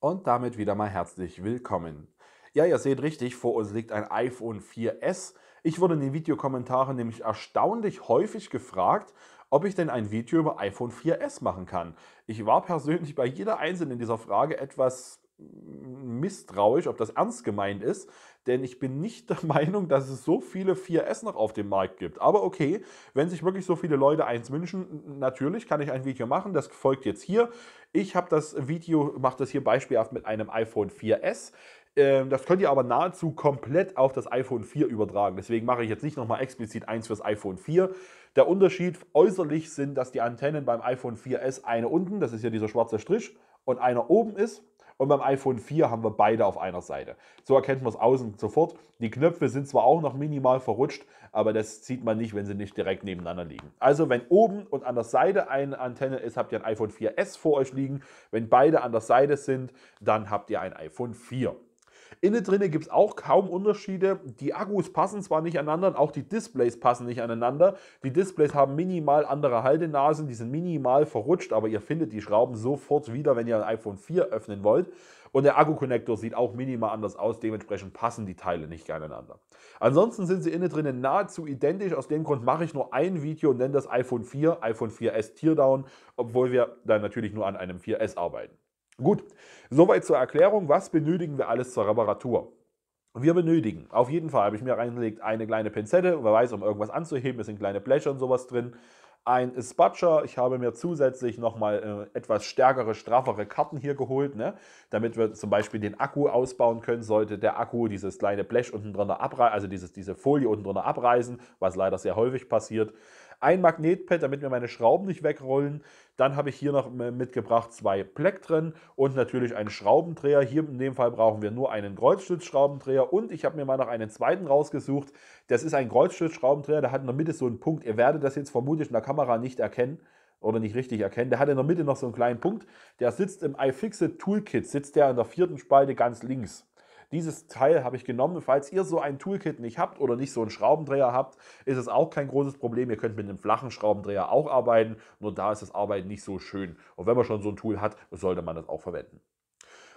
Und damit wieder mal herzlich willkommen. Ja, ihr seht richtig, vor uns liegt ein iPhone 4S. Ich wurde in den Videokommentaren nämlich erstaunlich häufig gefragt, ob ich denn ein Video über iPhone 4S machen kann. Ich war persönlich bei jeder einzelnen dieser Frage etwas misstrauisch, ob das ernst gemeint ist, denn ich bin nicht der Meinung, dass es so viele 4S noch auf dem Markt gibt. Aber okay, wenn sich wirklich so viele Leute eins wünschen, natürlich kann ich ein Video machen, das folgt jetzt hier. Ich habe das Video, mache das hier beispielhaft mit einem iPhone 4S. Ähm, das könnt ihr aber nahezu komplett auf das iPhone 4 übertragen. Deswegen mache ich jetzt nicht nochmal explizit eins fürs iPhone 4. Der Unterschied äußerlich sind, dass die Antennen beim iPhone 4S eine unten, das ist ja dieser schwarze Strich, und einer oben ist. Und beim iPhone 4 haben wir beide auf einer Seite. So erkennt man es außen sofort. Die Knöpfe sind zwar auch noch minimal verrutscht, aber das sieht man nicht, wenn sie nicht direkt nebeneinander liegen. Also wenn oben und an der Seite eine Antenne ist, habt ihr ein iPhone 4S vor euch liegen. Wenn beide an der Seite sind, dann habt ihr ein iPhone 4. Innen drinne gibt es auch kaum Unterschiede. Die Akkus passen zwar nicht aneinander, auch die Displays passen nicht aneinander. Die Displays haben minimal andere Haltenasen, die sind minimal verrutscht, aber ihr findet die Schrauben sofort wieder, wenn ihr ein iPhone 4 öffnen wollt. Und der Akku-Connector sieht auch minimal anders aus, dementsprechend passen die Teile nicht aneinander. Ansonsten sind sie innen drinnen nahezu identisch, aus dem Grund mache ich nur ein Video und nenne das iPhone 4, iPhone 4S Teardown, obwohl wir dann natürlich nur an einem 4S arbeiten. Gut, soweit zur Erklärung. Was benötigen wir alles zur Reparatur? Wir benötigen, auf jeden Fall habe ich mir reingelegt, eine kleine Pinzette, wer weiß, um irgendwas anzuheben, es sind kleine Bleche und sowas drin. Ein Spatcher, ich habe mir zusätzlich nochmal äh, etwas stärkere, straffere Karten hier geholt, ne? damit wir zum Beispiel den Akku ausbauen können, sollte der Akku dieses kleine Blech unten drunter abreißen, also dieses, diese Folie unten drunter abreißen, was leider sehr häufig passiert ein Magnetpad, damit mir meine Schrauben nicht wegrollen. Dann habe ich hier noch mitgebracht zwei Pleck drin und natürlich einen Schraubendreher. Hier in dem Fall brauchen wir nur einen Kreuzstützschraubendreher und ich habe mir mal noch einen zweiten rausgesucht. Das ist ein Kreuzstützschraubendreher, der hat in der Mitte so einen Punkt. Ihr werdet das jetzt vermutlich in der Kamera nicht erkennen oder nicht richtig erkennen. Der hat in der Mitte noch so einen kleinen Punkt. Der sitzt im iFixit Toolkit, sitzt der in der vierten Spalte ganz links. Dieses Teil habe ich genommen. Falls ihr so ein Toolkit nicht habt oder nicht so einen Schraubendreher habt, ist es auch kein großes Problem. Ihr könnt mit einem flachen Schraubendreher auch arbeiten, nur da ist das Arbeiten nicht so schön. Und wenn man schon so ein Tool hat, sollte man das auch verwenden.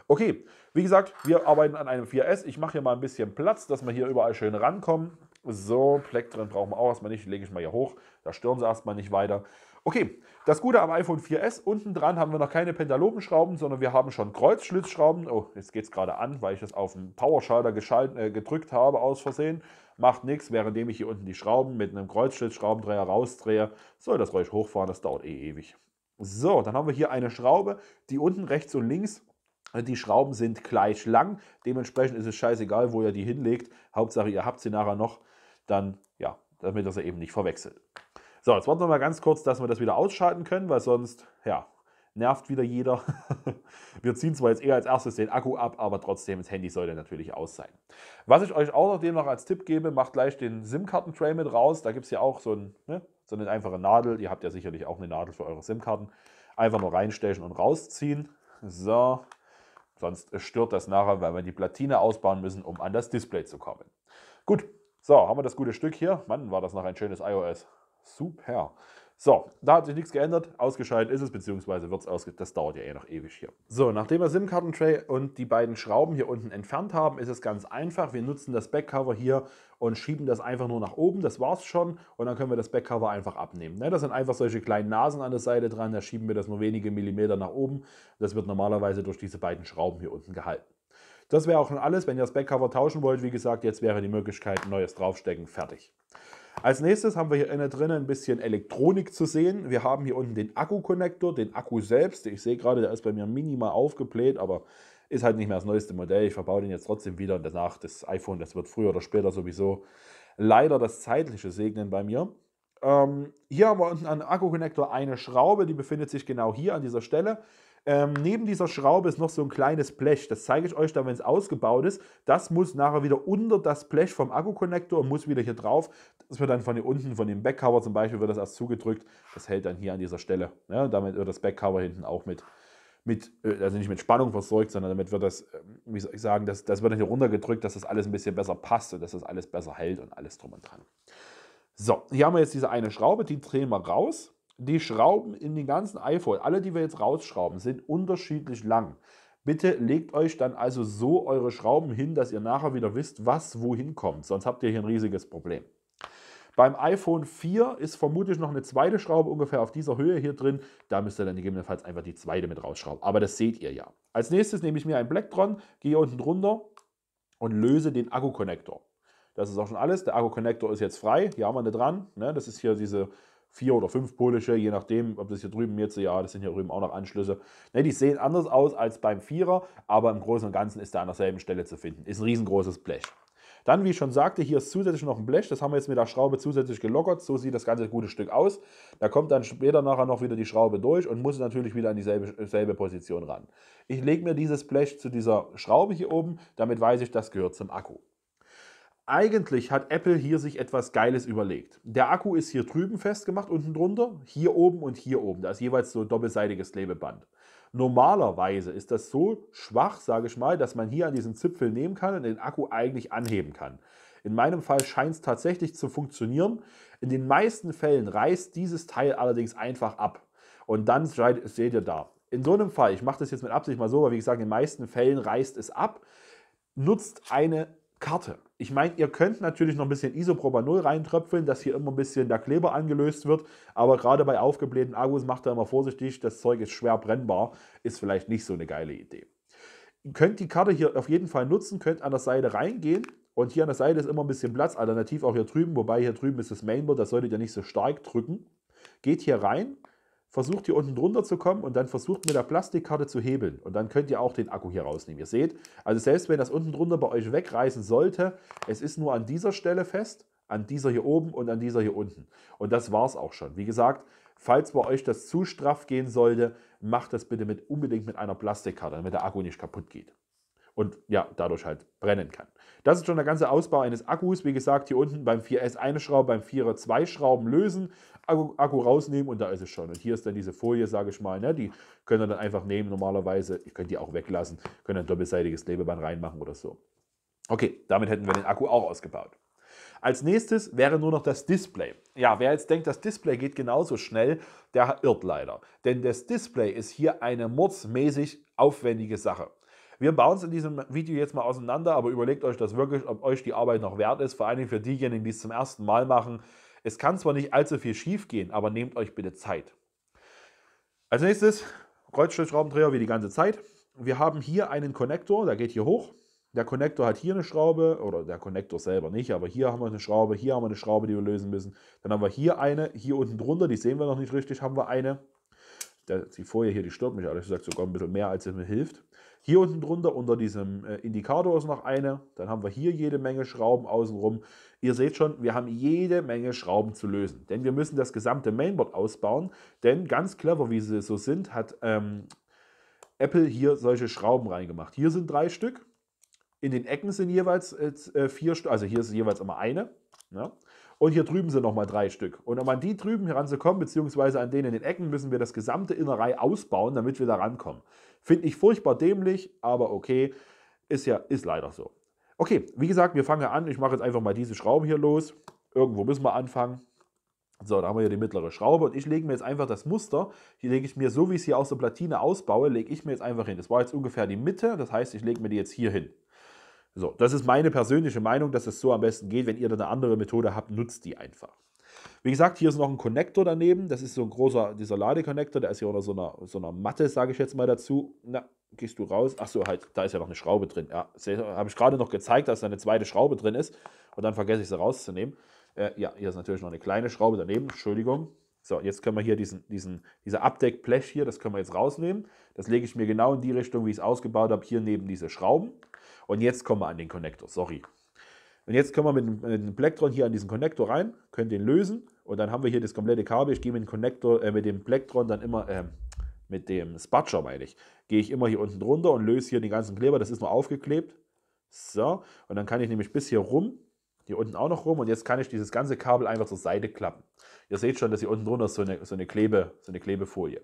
Okay, wie gesagt, wir arbeiten an einem 4S. Ich mache hier mal ein bisschen Platz, dass wir hier überall schön rankommen. So, drin brauchen wir auch erstmal nicht. Lege ich mal hier hoch. Da stören sie erstmal nicht weiter. Okay, das Gute am iPhone 4S, unten dran haben wir noch keine Pentalopenschrauben, sondern wir haben schon Kreuzschlitzschrauben. Oh, jetzt geht es gerade an, weil ich das auf den Powerschalter äh, gedrückt habe aus Versehen. Macht nichts, währenddem ich hier unten die Schrauben mit einem Kreuzschlitzschraubendreher rausdrehe, soll das Geräusch hochfahren, das dauert eh ewig. So, dann haben wir hier eine Schraube, die unten rechts und links äh, die Schrauben sind gleich lang, dementsprechend ist es scheißegal, wo ihr die hinlegt. Hauptsache, ihr habt sie nachher noch dann, ja, damit das er eben nicht verwechselt. So, jetzt warten wir mal ganz kurz, dass wir das wieder ausschalten können, weil sonst, ja, nervt wieder jeder. wir ziehen zwar jetzt eher als erstes den Akku ab, aber trotzdem, das Handy sollte natürlich aus sein. Was ich euch außerdem noch als Tipp gebe, macht gleich den SIM-Karten-Tray mit raus. Da gibt es ja auch so, ein, ne, so eine einfache Nadel. Ihr habt ja sicherlich auch eine Nadel für eure SIM-Karten. Einfach nur reinstechen und rausziehen. So, sonst stört das nachher, weil wir die Platine ausbauen müssen, um an das Display zu kommen. Gut, so, haben wir das gute Stück hier. Mann, war das noch ein schönes iOS. Super. So, da hat sich nichts geändert. Ausgeschaltet ist es, beziehungsweise wird es ausgeschaltet. Das dauert ja eh noch ewig hier. So, nachdem wir SIM-Kartentray und die beiden Schrauben hier unten entfernt haben, ist es ganz einfach. Wir nutzen das Backcover hier und schieben das einfach nur nach oben. Das war's schon. Und dann können wir das Backcover einfach abnehmen. Ne, das sind einfach solche kleinen Nasen an der Seite dran. Da schieben wir das nur wenige Millimeter nach oben. Das wird normalerweise durch diese beiden Schrauben hier unten gehalten. Das wäre auch schon alles. Wenn ihr das Backcover tauschen wollt, wie gesagt, jetzt wäre die Möglichkeit, ein neues draufstecken, fertig. Als nächstes haben wir hier innen drin ein bisschen Elektronik zu sehen. Wir haben hier unten den Akku-Connector, den Akku selbst. Ich sehe gerade, der ist bei mir minimal aufgebläht, aber ist halt nicht mehr das neueste Modell. Ich verbaue den jetzt trotzdem wieder und danach das iPhone, das wird früher oder später sowieso leider das zeitliche Segnen bei mir. Ähm, hier haben wir unten an Akku-Connector eine Schraube, die befindet sich genau hier an dieser Stelle. Ähm, neben dieser Schraube ist noch so ein kleines Blech. Das zeige ich euch dann, wenn es ausgebaut ist. Das muss nachher wieder unter das Blech vom Akku-Connector und muss wieder hier drauf. Das wird dann von hier unten, von dem Backcover zum Beispiel, wird das erst zugedrückt. Das hält dann hier an dieser Stelle. Ja, damit wird das Backcover hinten auch mit, mit, äh, also nicht mit Spannung versorgt, sondern damit wird das, ähm, wie soll ich sagen, das, das wird dann hier runtergedrückt, dass das alles ein bisschen besser passt und dass das alles besser hält und alles drum und dran. So, hier haben wir jetzt diese eine Schraube, die drehen wir raus die Schrauben in den ganzen iPhone, alle, die wir jetzt rausschrauben, sind unterschiedlich lang. Bitte legt euch dann also so eure Schrauben hin, dass ihr nachher wieder wisst, was wohin kommt. Sonst habt ihr hier ein riesiges Problem. Beim iPhone 4 ist vermutlich noch eine zweite Schraube ungefähr auf dieser Höhe hier drin. Da müsst ihr dann gegebenenfalls einfach die zweite mit rausschrauben. Aber das seht ihr ja. Als nächstes nehme ich mir ein Blacktron, gehe unten drunter und löse den Akku-Connector. Das ist auch schon alles. Der Akku-Connector ist jetzt frei. Hier haben wir nicht dran. Ne? Das ist hier diese vier oder fünf polische, je nachdem, ob das hier drüben jetzt, ja, das sind hier drüben auch noch Anschlüsse. Ne, die sehen anders aus als beim Vierer, aber im Großen und Ganzen ist er an derselben Stelle zu finden. Ist ein riesengroßes Blech. Dann, wie ich schon sagte, hier ist zusätzlich noch ein Blech. Das haben wir jetzt mit der Schraube zusätzlich gelockert. So sieht das ganze gute Stück aus. Da kommt dann später nachher noch wieder die Schraube durch und muss natürlich wieder an dieselbe Position ran. Ich lege mir dieses Blech zu dieser Schraube hier oben. Damit weiß ich, das gehört zum Akku eigentlich hat Apple hier sich etwas Geiles überlegt. Der Akku ist hier drüben festgemacht, unten drunter, hier oben und hier oben. Da ist jeweils so ein doppelseitiges Klebeband. Normalerweise ist das so schwach, sage ich mal, dass man hier an diesen Zipfel nehmen kann und den Akku eigentlich anheben kann. In meinem Fall scheint es tatsächlich zu funktionieren. In den meisten Fällen reißt dieses Teil allerdings einfach ab. Und dann seht ihr da. In so einem Fall, ich mache das jetzt mit Absicht mal so, weil wie gesagt, in den meisten Fällen reißt es ab, nutzt eine Karte. Ich meine, ihr könnt natürlich noch ein bisschen Isopropanol reintröpfeln, dass hier immer ein bisschen der Kleber angelöst wird, aber gerade bei aufgeblähten Akkus macht er immer vorsichtig, das Zeug ist schwer brennbar, ist vielleicht nicht so eine geile Idee. Ihr könnt die Karte hier auf jeden Fall nutzen, könnt an der Seite reingehen und hier an der Seite ist immer ein bisschen Platz, alternativ auch hier drüben, wobei hier drüben ist das Mainboard, das solltet ihr nicht so stark drücken. Geht hier rein, versucht hier unten drunter zu kommen und dann versucht mit der Plastikkarte zu hebeln. Und dann könnt ihr auch den Akku hier rausnehmen. Ihr seht, also selbst wenn das unten drunter bei euch wegreißen sollte, es ist nur an dieser Stelle fest, an dieser hier oben und an dieser hier unten. Und das war es auch schon. Wie gesagt, falls bei euch das zu straff gehen sollte, macht das bitte mit, unbedingt mit einer Plastikkarte, damit der Akku nicht kaputt geht. Und ja, dadurch halt brennen kann. Das ist schon der ganze Ausbau eines Akkus. Wie gesagt, hier unten beim 4S eine Schraube, beim 4er zwei Schrauben lösen. Akku, Akku rausnehmen und da ist es schon. Und hier ist dann diese Folie, sage ich mal, ne? die könnt ihr dann einfach nehmen normalerweise. Ihr könnt die auch weglassen, könnt ein doppelseitiges Klebeband reinmachen oder so. Okay, damit hätten wir den Akku auch ausgebaut. Als nächstes wäre nur noch das Display. Ja, wer jetzt denkt, das Display geht genauso schnell, der irrt leider. Denn das Display ist hier eine mordsmäßig aufwendige Sache. Wir bauen es in diesem Video jetzt mal auseinander, aber überlegt euch das wirklich, ob euch die Arbeit noch wert ist. Vor allem für diejenigen, die es zum ersten Mal machen. Es kann zwar nicht allzu viel schief gehen, aber nehmt euch bitte Zeit. Als nächstes Kreuzschlitzschraubendreher wie die ganze Zeit. Wir haben hier einen Konnektor, der geht hier hoch. Der Konnektor hat hier eine Schraube, oder der Konnektor selber nicht, aber hier haben wir eine Schraube, hier haben wir eine Schraube, die wir lösen müssen. Dann haben wir hier eine, hier unten drunter, die sehen wir noch nicht richtig, haben wir eine. Die Folie hier, die stört mich ehrlich gesagt sogar ein bisschen mehr, als es mir hilft. Hier unten drunter unter diesem äh, Indikator ist noch eine. Dann haben wir hier jede Menge Schrauben außenrum. Ihr seht schon, wir haben jede Menge Schrauben zu lösen. Denn wir müssen das gesamte Mainboard ausbauen. Denn ganz clever, wie sie so sind, hat ähm, Apple hier solche Schrauben reingemacht. Hier sind drei Stück. In den Ecken sind jeweils äh, äh vier Stück. Also hier ist jeweils immer eine. Ja. Und hier drüben sind nochmal drei Stück. Und um an die drüben heranzukommen, beziehungsweise an denen in den Ecken, müssen wir das gesamte Innerei ausbauen, damit wir da rankommen. Finde ich furchtbar dämlich, aber okay. Ist ja, ist leider so. Okay, wie gesagt, wir fangen an. Ich mache jetzt einfach mal diese Schrauben hier los. Irgendwo müssen wir anfangen. So, da haben wir hier die mittlere Schraube und ich lege mir jetzt einfach das Muster, hier lege ich mir, so wie ich es hier aus der Platine ausbaue, lege ich mir jetzt einfach hin. Das war jetzt ungefähr die Mitte, das heißt, ich lege mir die jetzt hier hin. So, das ist meine persönliche Meinung, dass es so am besten geht. Wenn ihr dann eine andere Methode habt, nutzt die einfach. Wie gesagt, hier ist noch ein Connector daneben. Das ist so ein großer, dieser Ladeconnector, der ist hier unter so einer, so einer Matte, sage ich jetzt mal dazu. Na, gehst du raus? Achso, halt, da ist ja noch eine Schraube drin. Ja, habe ich gerade noch gezeigt, dass da eine zweite Schraube drin ist. Und dann vergesse ich sie rauszunehmen. Äh, ja, hier ist natürlich noch eine kleine Schraube daneben. Entschuldigung. So, jetzt können wir hier diesen, diesen, diese Abdeckblech hier, das können wir jetzt rausnehmen. Das lege ich mir genau in die Richtung, wie ich es ausgebaut habe, hier neben diese Schrauben. Und jetzt kommen wir an den Konnektor, sorry. Und jetzt können wir mit dem, mit Plektron hier an diesen Konnektor rein, können den lösen und dann haben wir hier das komplette Kabel. Ich gehe mit dem Konnektor, äh, mit dem Plektron dann immer, äh, mit dem Spatcher meine ich, gehe ich immer hier unten drunter und löse hier den ganzen Kleber. Das ist nur aufgeklebt. So, und dann kann ich nämlich bis hier rum hier unten auch noch rum und jetzt kann ich dieses ganze Kabel einfach zur Seite klappen. Ihr seht schon, dass hier unten drunter so eine, so eine, Klebe, so eine Klebefolie.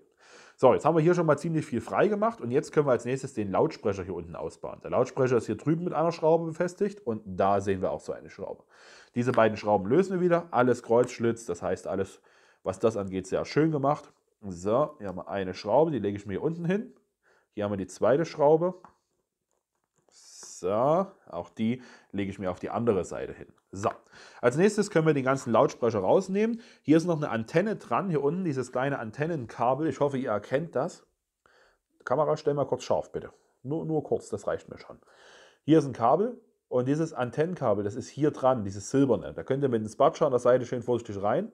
So, jetzt haben wir hier schon mal ziemlich viel frei gemacht und jetzt können wir als nächstes den Lautsprecher hier unten ausbauen. Der Lautsprecher ist hier drüben mit einer Schraube befestigt und da sehen wir auch so eine Schraube. Diese beiden Schrauben lösen wir wieder, alles Kreuzschlitz, das heißt alles, was das angeht, sehr schön gemacht. So, hier haben wir eine Schraube, die lege ich mir hier unten hin. Hier haben wir die zweite Schraube, so, auch die lege ich mir auf die andere Seite hin. So, als nächstes können wir den ganzen Lautsprecher rausnehmen. Hier ist noch eine Antenne dran, hier unten dieses kleine Antennenkabel. Ich hoffe, ihr erkennt das. Kamera, stell mal kurz scharf, bitte. Nur, nur kurz, das reicht mir schon. Hier ist ein Kabel und dieses Antennenkabel, das ist hier dran, dieses silberne. Da könnt ihr mit dem Spatscher an der Seite schön vorsichtig rein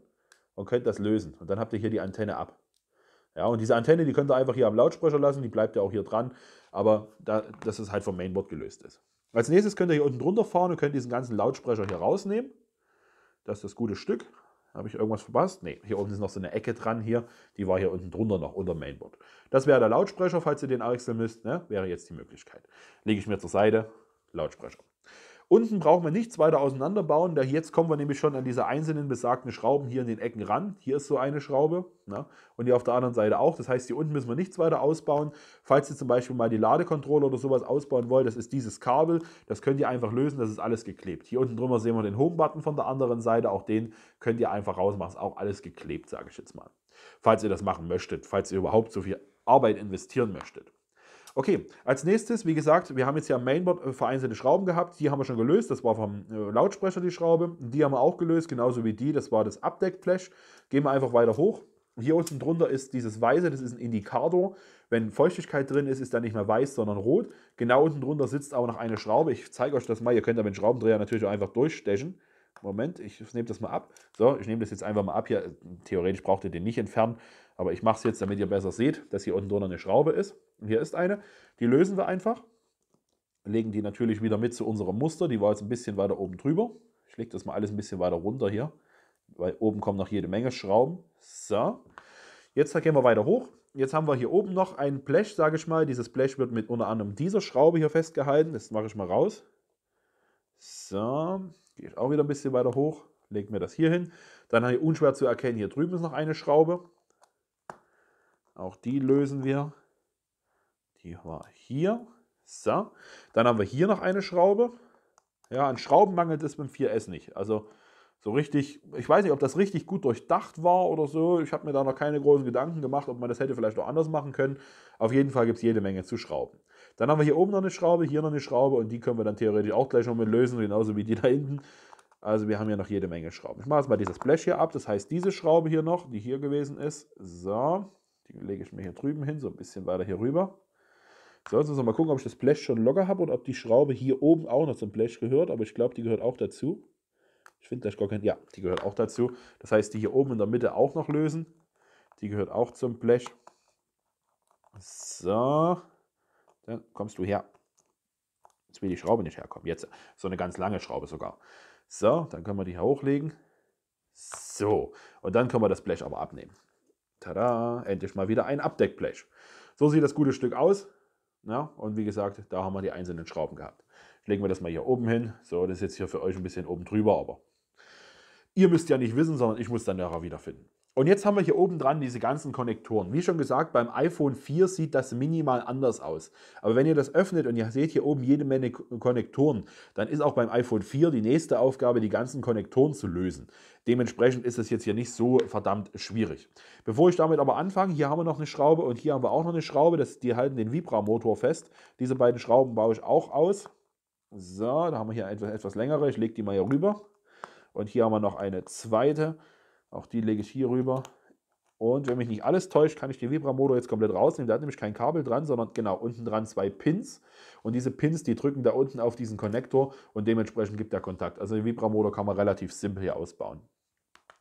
und könnt das lösen. Und dann habt ihr hier die Antenne ab. Ja, und diese Antenne, die könnt ihr einfach hier am Lautsprecher lassen, die bleibt ja auch hier dran, aber da, dass es halt vom Mainboard gelöst ist. Als nächstes könnt ihr hier unten drunter fahren und könnt diesen ganzen Lautsprecher hier rausnehmen. Das ist das gute Stück. Habe ich irgendwas verpasst? Ne, hier unten ist noch so eine Ecke dran hier. Die war hier unten drunter noch, unter dem Mainboard. Das wäre der Lautsprecher, falls ihr den wechseln müsst. Ne? Wäre jetzt die Möglichkeit. Lege ich mir zur Seite, Lautsprecher. Unten brauchen wir nichts weiter auseinanderbauen, da jetzt kommen wir nämlich schon an diese einzelnen besagten Schrauben hier in den Ecken ran. Hier ist so eine Schraube na, ne? und hier auf der anderen Seite auch. Das heißt, hier unten müssen wir nichts weiter ausbauen. Falls ihr zum Beispiel mal die Ladekontrolle oder sowas ausbauen wollt, das ist dieses Kabel. Das könnt ihr einfach lösen, das ist alles geklebt. Hier unten drüber sehen wir den Home-Button von der anderen Seite. Auch den könnt ihr einfach rausmachen. Ist auch alles geklebt, sage ich jetzt mal. Falls ihr das machen möchtet, falls ihr überhaupt so viel Arbeit investieren möchtet. Okay, als nächstes, wie gesagt, wir haben jetzt hier am Mainboard äh, vereinzelte Schrauben gehabt. Die haben wir schon gelöst. Das war vom äh, Lautsprecher die Schraube. Die haben wir auch gelöst, genauso wie die. Das war das Abdeckflash. Gehen wir einfach weiter hoch. Hier unten drunter ist dieses Weiße, das ist ein Indikator. Wenn Feuchtigkeit drin ist, ist dann nicht mehr weiß, sondern rot. Genau unten drunter sitzt aber noch eine Schraube. Ich zeige euch das mal. Ihr könnt da mit dem Schraubendreher natürlich auch einfach durchstechen. Moment, ich nehme das mal ab. So, ich nehme das jetzt einfach mal ab hier. Theoretisch braucht ihr den nicht entfernen, aber ich mache es jetzt, damit ihr besser seht, dass hier unten drunter eine Schraube ist. Hier ist eine, die lösen wir einfach, legen die natürlich wieder mit zu unserem Muster, die war jetzt ein bisschen weiter oben drüber. Ich lege das mal alles ein bisschen weiter runter hier, weil oben kommen noch jede Menge Schrauben. So, jetzt gehen wir weiter hoch. Jetzt haben wir hier oben noch ein Blech, sage ich mal. Dieses Blech wird mit unter anderem dieser Schraube hier festgehalten. Das mache ich mal raus. So, gehe ich auch wieder ein bisschen weiter hoch, lege mir das hier hin. Dann habe ich unschwer zu erkennen, hier drüben ist noch eine Schraube. Auch die lösen wir. Die war hier. So. Dann haben wir hier noch eine Schraube. Ja, an Schrauben mangelt es mit dem 4S nicht. Also so richtig, ich weiß nicht, ob das richtig gut durchdacht war oder so. Ich habe mir da noch keine großen Gedanken gemacht, ob man das hätte vielleicht auch anders machen können. Auf jeden Fall gibt es jede Menge zu Schrauben. Dann haben wir hier oben noch eine Schraube, hier noch eine Schraube und die können wir dann theoretisch auch gleich noch mit lösen, genauso wie die da hinten. Also wir haben hier noch jede Menge Schrauben. Ich mache jetzt mal dieses Blech hier ab, das heißt diese Schraube hier noch, die hier gewesen ist. So, die lege ich mir hier drüben hin, so ein bisschen weiter hier rüber. So, jetzt müssen wir mal gucken, ob ich das Blech schon locker habe und ob die Schraube hier oben auch noch zum Blech gehört. Aber ich glaube, die gehört auch dazu. Ich finde gleich gar kein. Ja, die gehört auch dazu. Das heißt, die hier oben in der Mitte auch noch lösen. Die gehört auch zum Blech. So. Dann kommst du her. Jetzt will die Schraube nicht herkommen. Jetzt so eine ganz lange Schraube sogar. So, dann können wir die hier hochlegen. So. Und dann können wir das Blech aber abnehmen. Tada. Endlich mal wieder ein Abdeckblech. So sieht das gute Stück aus. Ja, und wie gesagt, da haben wir die einzelnen Schrauben gehabt. Legen wir das mal hier oben hin. So, das ist jetzt hier für euch ein bisschen oben drüber, aber ihr müsst ja nicht wissen, sondern ich muss dann nachher wiederfinden. Und jetzt haben wir hier oben dran diese ganzen Konnektoren. Wie schon gesagt, beim iPhone 4 sieht das minimal anders aus. Aber wenn ihr das öffnet und ihr seht hier oben jede Menge Konnektoren, dann ist auch beim iPhone 4 die nächste Aufgabe, die ganzen Konnektoren zu lösen. Dementsprechend ist es jetzt hier nicht so verdammt schwierig. Bevor ich damit aber anfange, hier haben wir noch eine Schraube und hier haben wir auch noch eine Schraube. Das, die halten den Vibramotor fest. Diese beiden Schrauben baue ich auch aus. So, da haben wir hier etwas, etwas längere. Ich lege die mal hier rüber. Und hier haben wir noch eine zweite. Auch die lege ich hier rüber. Und wenn mich nicht alles täuscht, kann ich den Vibramotor jetzt komplett rausnehmen. Da hat nämlich kein Kabel dran, sondern genau unten dran zwei Pins. Und diese Pins, die drücken da unten auf diesen Konnektor und dementsprechend gibt der Kontakt. Also den Vibramotor kann man relativ simpel hier ausbauen.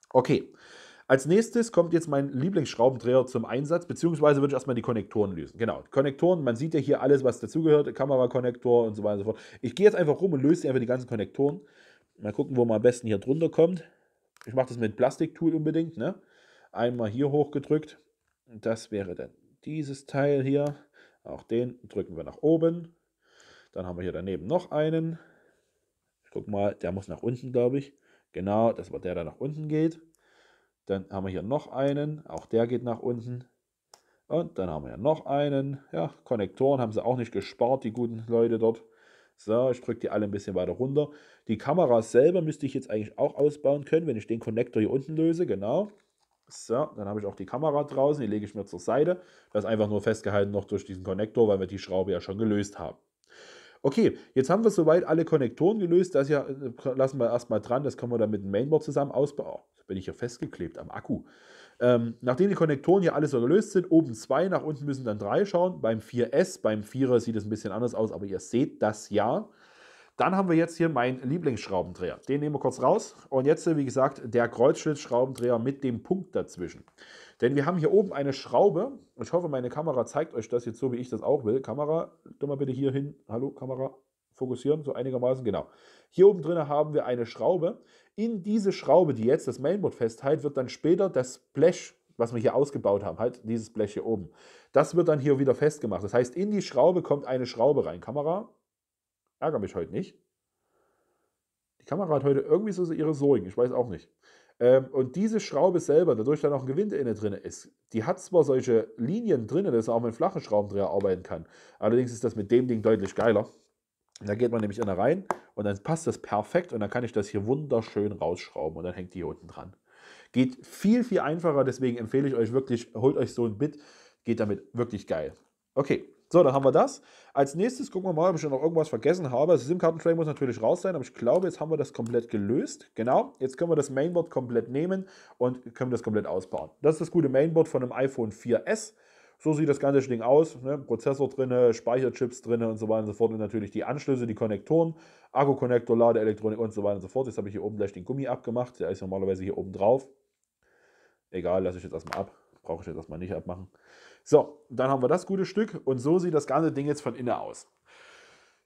Okay. Als nächstes kommt jetzt mein Lieblingsschraubendreher zum Einsatz, beziehungsweise würde ich erstmal die Konnektoren lösen. Genau, Konnektoren, man sieht ja hier alles, was dazugehört, Kamerakonnektor und so weiter und so fort. Ich gehe jetzt einfach rum und löse einfach die ganzen Konnektoren. Mal gucken, wo man am besten hier drunter kommt. Ich mache das mit Plastiktool unbedingt. Ne? Einmal hier hochgedrückt. Das wäre dann dieses Teil hier. Auch den drücken wir nach oben. Dann haben wir hier daneben noch einen. Ich guck mal, der muss nach unten, glaube ich. Genau, das war der, der nach unten geht. Dann haben wir hier noch einen. Auch der geht nach unten. Und dann haben wir noch einen. Ja, Konnektoren haben sie auch nicht gespart, die guten Leute dort. So, ich drücke die alle ein bisschen weiter runter. Die Kamera selber müsste ich jetzt eigentlich auch ausbauen können, wenn ich den Connector hier unten löse, genau. So, dann habe ich auch die Kamera draußen, die lege ich mir zur Seite. Das ist einfach nur festgehalten noch durch diesen Konnektor, weil wir die Schraube ja schon gelöst haben. Okay, jetzt haben wir soweit alle Konnektoren gelöst. Das hier äh, lassen wir erstmal dran. Das können wir dann mit dem Mainboard zusammen ausbauen. Oh, bin ich hier festgeklebt am Akku. Ähm, nachdem die Konnektoren hier alles so gelöst sind, oben zwei, nach unten müssen dann drei schauen. Beim 4S, beim 4er sieht es ein bisschen anders aus, aber ihr seht das ja. Dann haben wir jetzt hier meinen Lieblingsschraubendreher. Den nehmen wir kurz raus. Und jetzt, wie gesagt, der Kreuzschlitzschraubendreher mit dem Punkt dazwischen. Denn wir haben hier oben eine Schraube. Ich hoffe, meine Kamera zeigt euch das jetzt so, wie ich das auch will. Kamera, tu mal bitte hier hin. Hallo, Kamera. Fokussieren, so einigermaßen, genau. Hier oben drin haben wir eine Schraube, in diese Schraube, die jetzt das Mainboard festhält, wird dann später das Blech, was wir hier ausgebaut haben, halt dieses Blech hier oben, das wird dann hier wieder festgemacht. Das heißt, in die Schraube kommt eine Schraube rein. Kamera, ärgere mich heute nicht. Die Kamera hat heute irgendwie so ihre Sorgen, ich weiß auch nicht. Ähm, und diese Schraube selber, dadurch da noch ein Gewinde innen drin ist, die hat zwar solche Linien drin, dass man auch mit einem flachen Schraubendreher arbeiten kann. Allerdings ist das mit dem Ding deutlich geiler. Da geht man nämlich in rein und dann passt das perfekt und dann kann ich das hier wunderschön rausschrauben und dann hängt die hier unten dran. Geht viel, viel einfacher, deswegen empfehle ich euch wirklich, holt euch so ein Bit, geht damit wirklich geil. Okay, so, dann haben wir das. Als nächstes gucken wir mal, ob ich noch irgendwas vergessen habe. Das SIM-Karten-Tray muss natürlich raus sein, aber ich glaube, jetzt haben wir das komplett gelöst. Genau, jetzt können wir das Mainboard komplett nehmen und können das komplett ausbauen. Das ist das gute Mainboard von einem iPhone 4S. So sieht das ganze Ding aus. Ne? Prozessor drin, Speicherchips drin und so weiter und so fort. Und natürlich die Anschlüsse, die Konnektoren, Akku-Konnektor, Ladeelektronik und so weiter und so fort. Jetzt habe ich hier oben gleich den Gummi abgemacht. Der ist normalerweise hier oben drauf. Egal, lasse ich jetzt erstmal ab. Brauche ich jetzt erstmal nicht abmachen. So, dann haben wir das gute Stück. Und so sieht das ganze Ding jetzt von innen aus.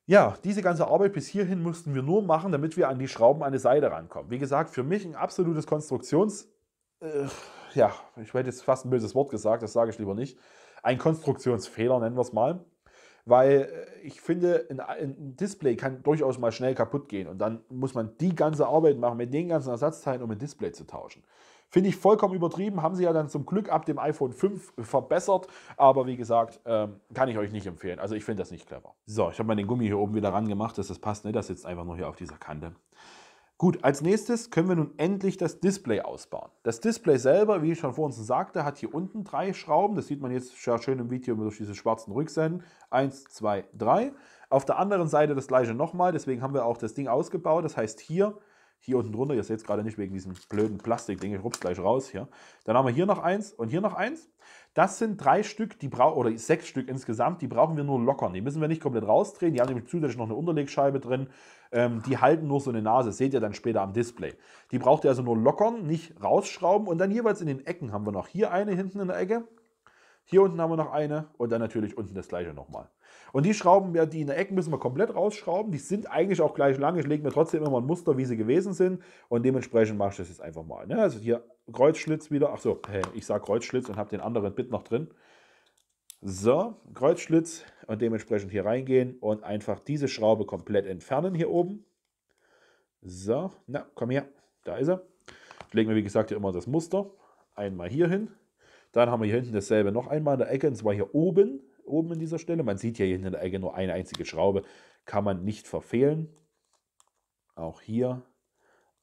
Ja, diese ganze Arbeit bis hierhin mussten wir nur machen, damit wir an die Schrauben an die Seite rankommen. Wie gesagt, für mich ein absolutes Konstruktions... Äh, ja, ich hätte jetzt fast ein böses Wort gesagt, das sage ich lieber nicht, ein Konstruktionsfehler, nennen wir es mal. Weil äh, ich finde, ein, Display kann durchaus mal schnell kaputt gehen und dann muss man die ganze Arbeit machen mit den ganzen Ersatzteilen, um ein Display zu tauschen. Finde ich vollkommen übertrieben, haben sie ja dann zum Glück ab dem iPhone 5 verbessert, aber wie gesagt, ähm, kann ich euch nicht empfehlen. Also ich finde das nicht clever. So, ich habe mal den Gummi hier oben wieder ran gemacht, dass das passt, ne? das sitzt einfach nur hier auf dieser Kante. Gut, als nächstes können wir nun endlich das Display ausbauen. Das Display selber, wie ich schon vor uns sagte, hat hier unten drei Schrauben. Das sieht man jetzt schön im Video durch diese schwarzen Rückseiten. Eins, zwei, drei. Auf der anderen Seite das gleiche nochmal. Deswegen haben wir auch das Ding ausgebaut. Das heißt hier, hier unten drunter, ihr seht es gerade nicht wegen diesem blöden Plastikding, ich rup's gleich raus hier. Dann haben wir hier noch eins und hier noch eins. Das sind drei Stück, die brauchen oder sechs Stück insgesamt, die brauchen wir nur lockern. Die müssen wir nicht komplett rausdrehen. Die haben nämlich zusätzlich noch eine Unterlegscheibe drin. Ähm, die halten nur so eine Nase, seht ihr dann später am Display. Die braucht ihr also nur lockern, nicht rausschrauben. Und dann jeweils in den Ecken haben wir noch hier eine hinten in der Ecke hier unten haben wir noch eine und dann natürlich unten das gleiche nochmal. Und die Schrauben, die in der Ecke müssen wir komplett rausschrauben. Die sind eigentlich auch gleich lang. Ich lege mir trotzdem immer ein Muster, wie sie gewesen sind. Und dementsprechend mache ich das jetzt einfach mal. Ne? Also hier Kreuzschlitz wieder. Achso, hey, ich sage Kreuzschlitz und habe den anderen Bit noch drin. So, Kreuzschlitz und dementsprechend hier reingehen und einfach diese Schraube komplett entfernen hier oben. So, na, komm her. Da ist er. Ich lege mir, wie gesagt, hier immer das Muster. Einmal hier hin dann haben wir hier hinten dasselbe noch einmal in der Ecke, und zwar hier oben, oben in dieser Stelle. Man sieht ja hier hinten in der Ecke nur eine einzige Schraube, kann man nicht verfehlen. Auch hier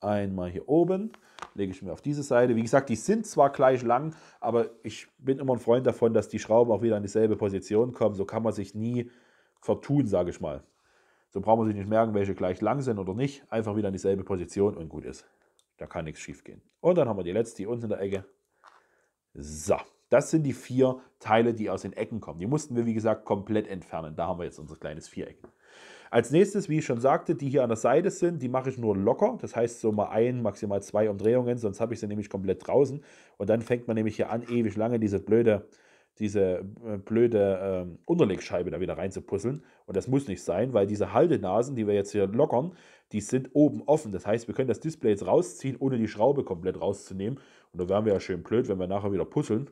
einmal hier oben, lege ich mir auf diese Seite. Wie gesagt, die sind zwar gleich lang, aber ich bin immer ein Freund davon, dass die Schrauben auch wieder in dieselbe Position kommen. So kann man sich nie vertun, sage ich mal. So braucht man sich nicht merken, welche gleich lang sind oder nicht. Einfach wieder in dieselbe Position und gut ist. Da kann nichts schief gehen. Und dann haben wir die letzte, die unten in der Ecke. So, das sind die vier Teile, die aus den Ecken kommen. Die mussten wir, wie gesagt, komplett entfernen. Da haben wir jetzt unser kleines Viereck. Als nächstes, wie ich schon sagte, die hier an der Seite sind, die mache ich nur locker. Das heißt so mal ein, maximal zwei Umdrehungen, sonst habe ich sie nämlich komplett draußen. Und dann fängt man nämlich hier an, ewig lange diese blöde diese äh, blöde äh, Unterlegscheibe da wieder reinzupuzzeln. Und das muss nicht sein, weil diese Haltenasen, die wir jetzt hier lockern, die sind oben offen. Das heißt, wir können das Display jetzt rausziehen, ohne die Schraube komplett rauszunehmen. Und da wären wir ja schön blöd, wenn wir nachher wieder puzzeln.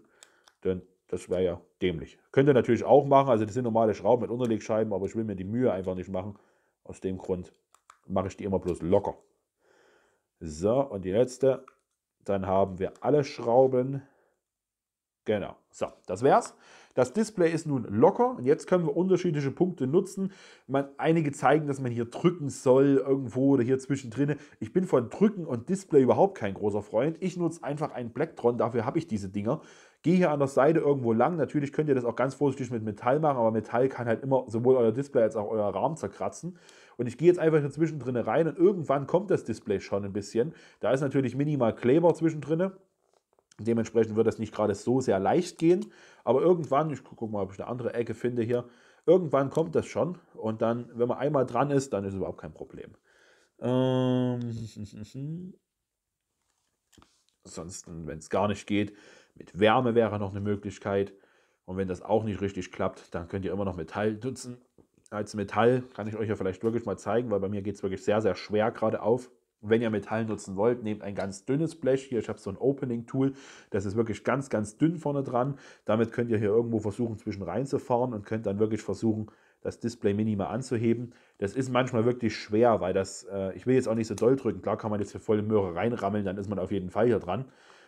Denn das wäre ja dämlich. Könnt ihr natürlich auch machen. Also das sind normale Schrauben mit Unterlegscheiben, aber ich will mir die Mühe einfach nicht machen. Aus dem Grund mache ich die immer bloß locker. So, und die letzte. Dann haben wir alle Schrauben Genau, so, das wär's. Das Display ist nun locker und jetzt können wir unterschiedliche Punkte nutzen. Man, einige zeigen, dass man hier drücken soll irgendwo oder hier zwischendrin. Ich bin von Drücken und Display überhaupt kein großer Freund. Ich nutze einfach einen Blacktron, dafür habe ich diese Dinger. Gehe hier an der Seite irgendwo lang. Natürlich könnt ihr das auch ganz vorsichtig mit Metall machen, aber Metall kann halt immer sowohl euer Display als auch euer Rahmen zerkratzen. Und ich gehe jetzt einfach hier zwischendrin rein und irgendwann kommt das Display schon ein bisschen. Da ist natürlich minimal Kleber zwischendrin. Dementsprechend wird das nicht gerade so sehr leicht gehen. Aber irgendwann, ich gucke mal, ob ich eine andere Ecke finde hier, irgendwann kommt das schon. Und dann, wenn man einmal dran ist, dann ist es überhaupt kein Problem. Ähm, Ansonsten, wenn es gar nicht geht, mit Wärme wäre noch eine Möglichkeit. Und wenn das auch nicht richtig klappt, dann könnt ihr immer noch Metall nutzen. Als Metall kann ich euch ja vielleicht wirklich mal zeigen, weil bei mir geht es wirklich sehr, sehr schwer gerade auf wenn ihr Metall nutzen wollt, nehmt ein ganz dünnes Blech. Hier, ich habe so ein Opening-Tool. Das ist wirklich ganz, ganz dünn vorne dran. Damit könnt ihr hier irgendwo versuchen, zwischen reinzufahren und könnt dann wirklich versuchen, das Display minimal anzuheben. Das ist manchmal wirklich schwer, weil das, äh, ich will jetzt auch nicht so doll drücken. Klar kann man jetzt hier volle Möhre reinrammeln, dann ist man auf jeden Fall hier dran.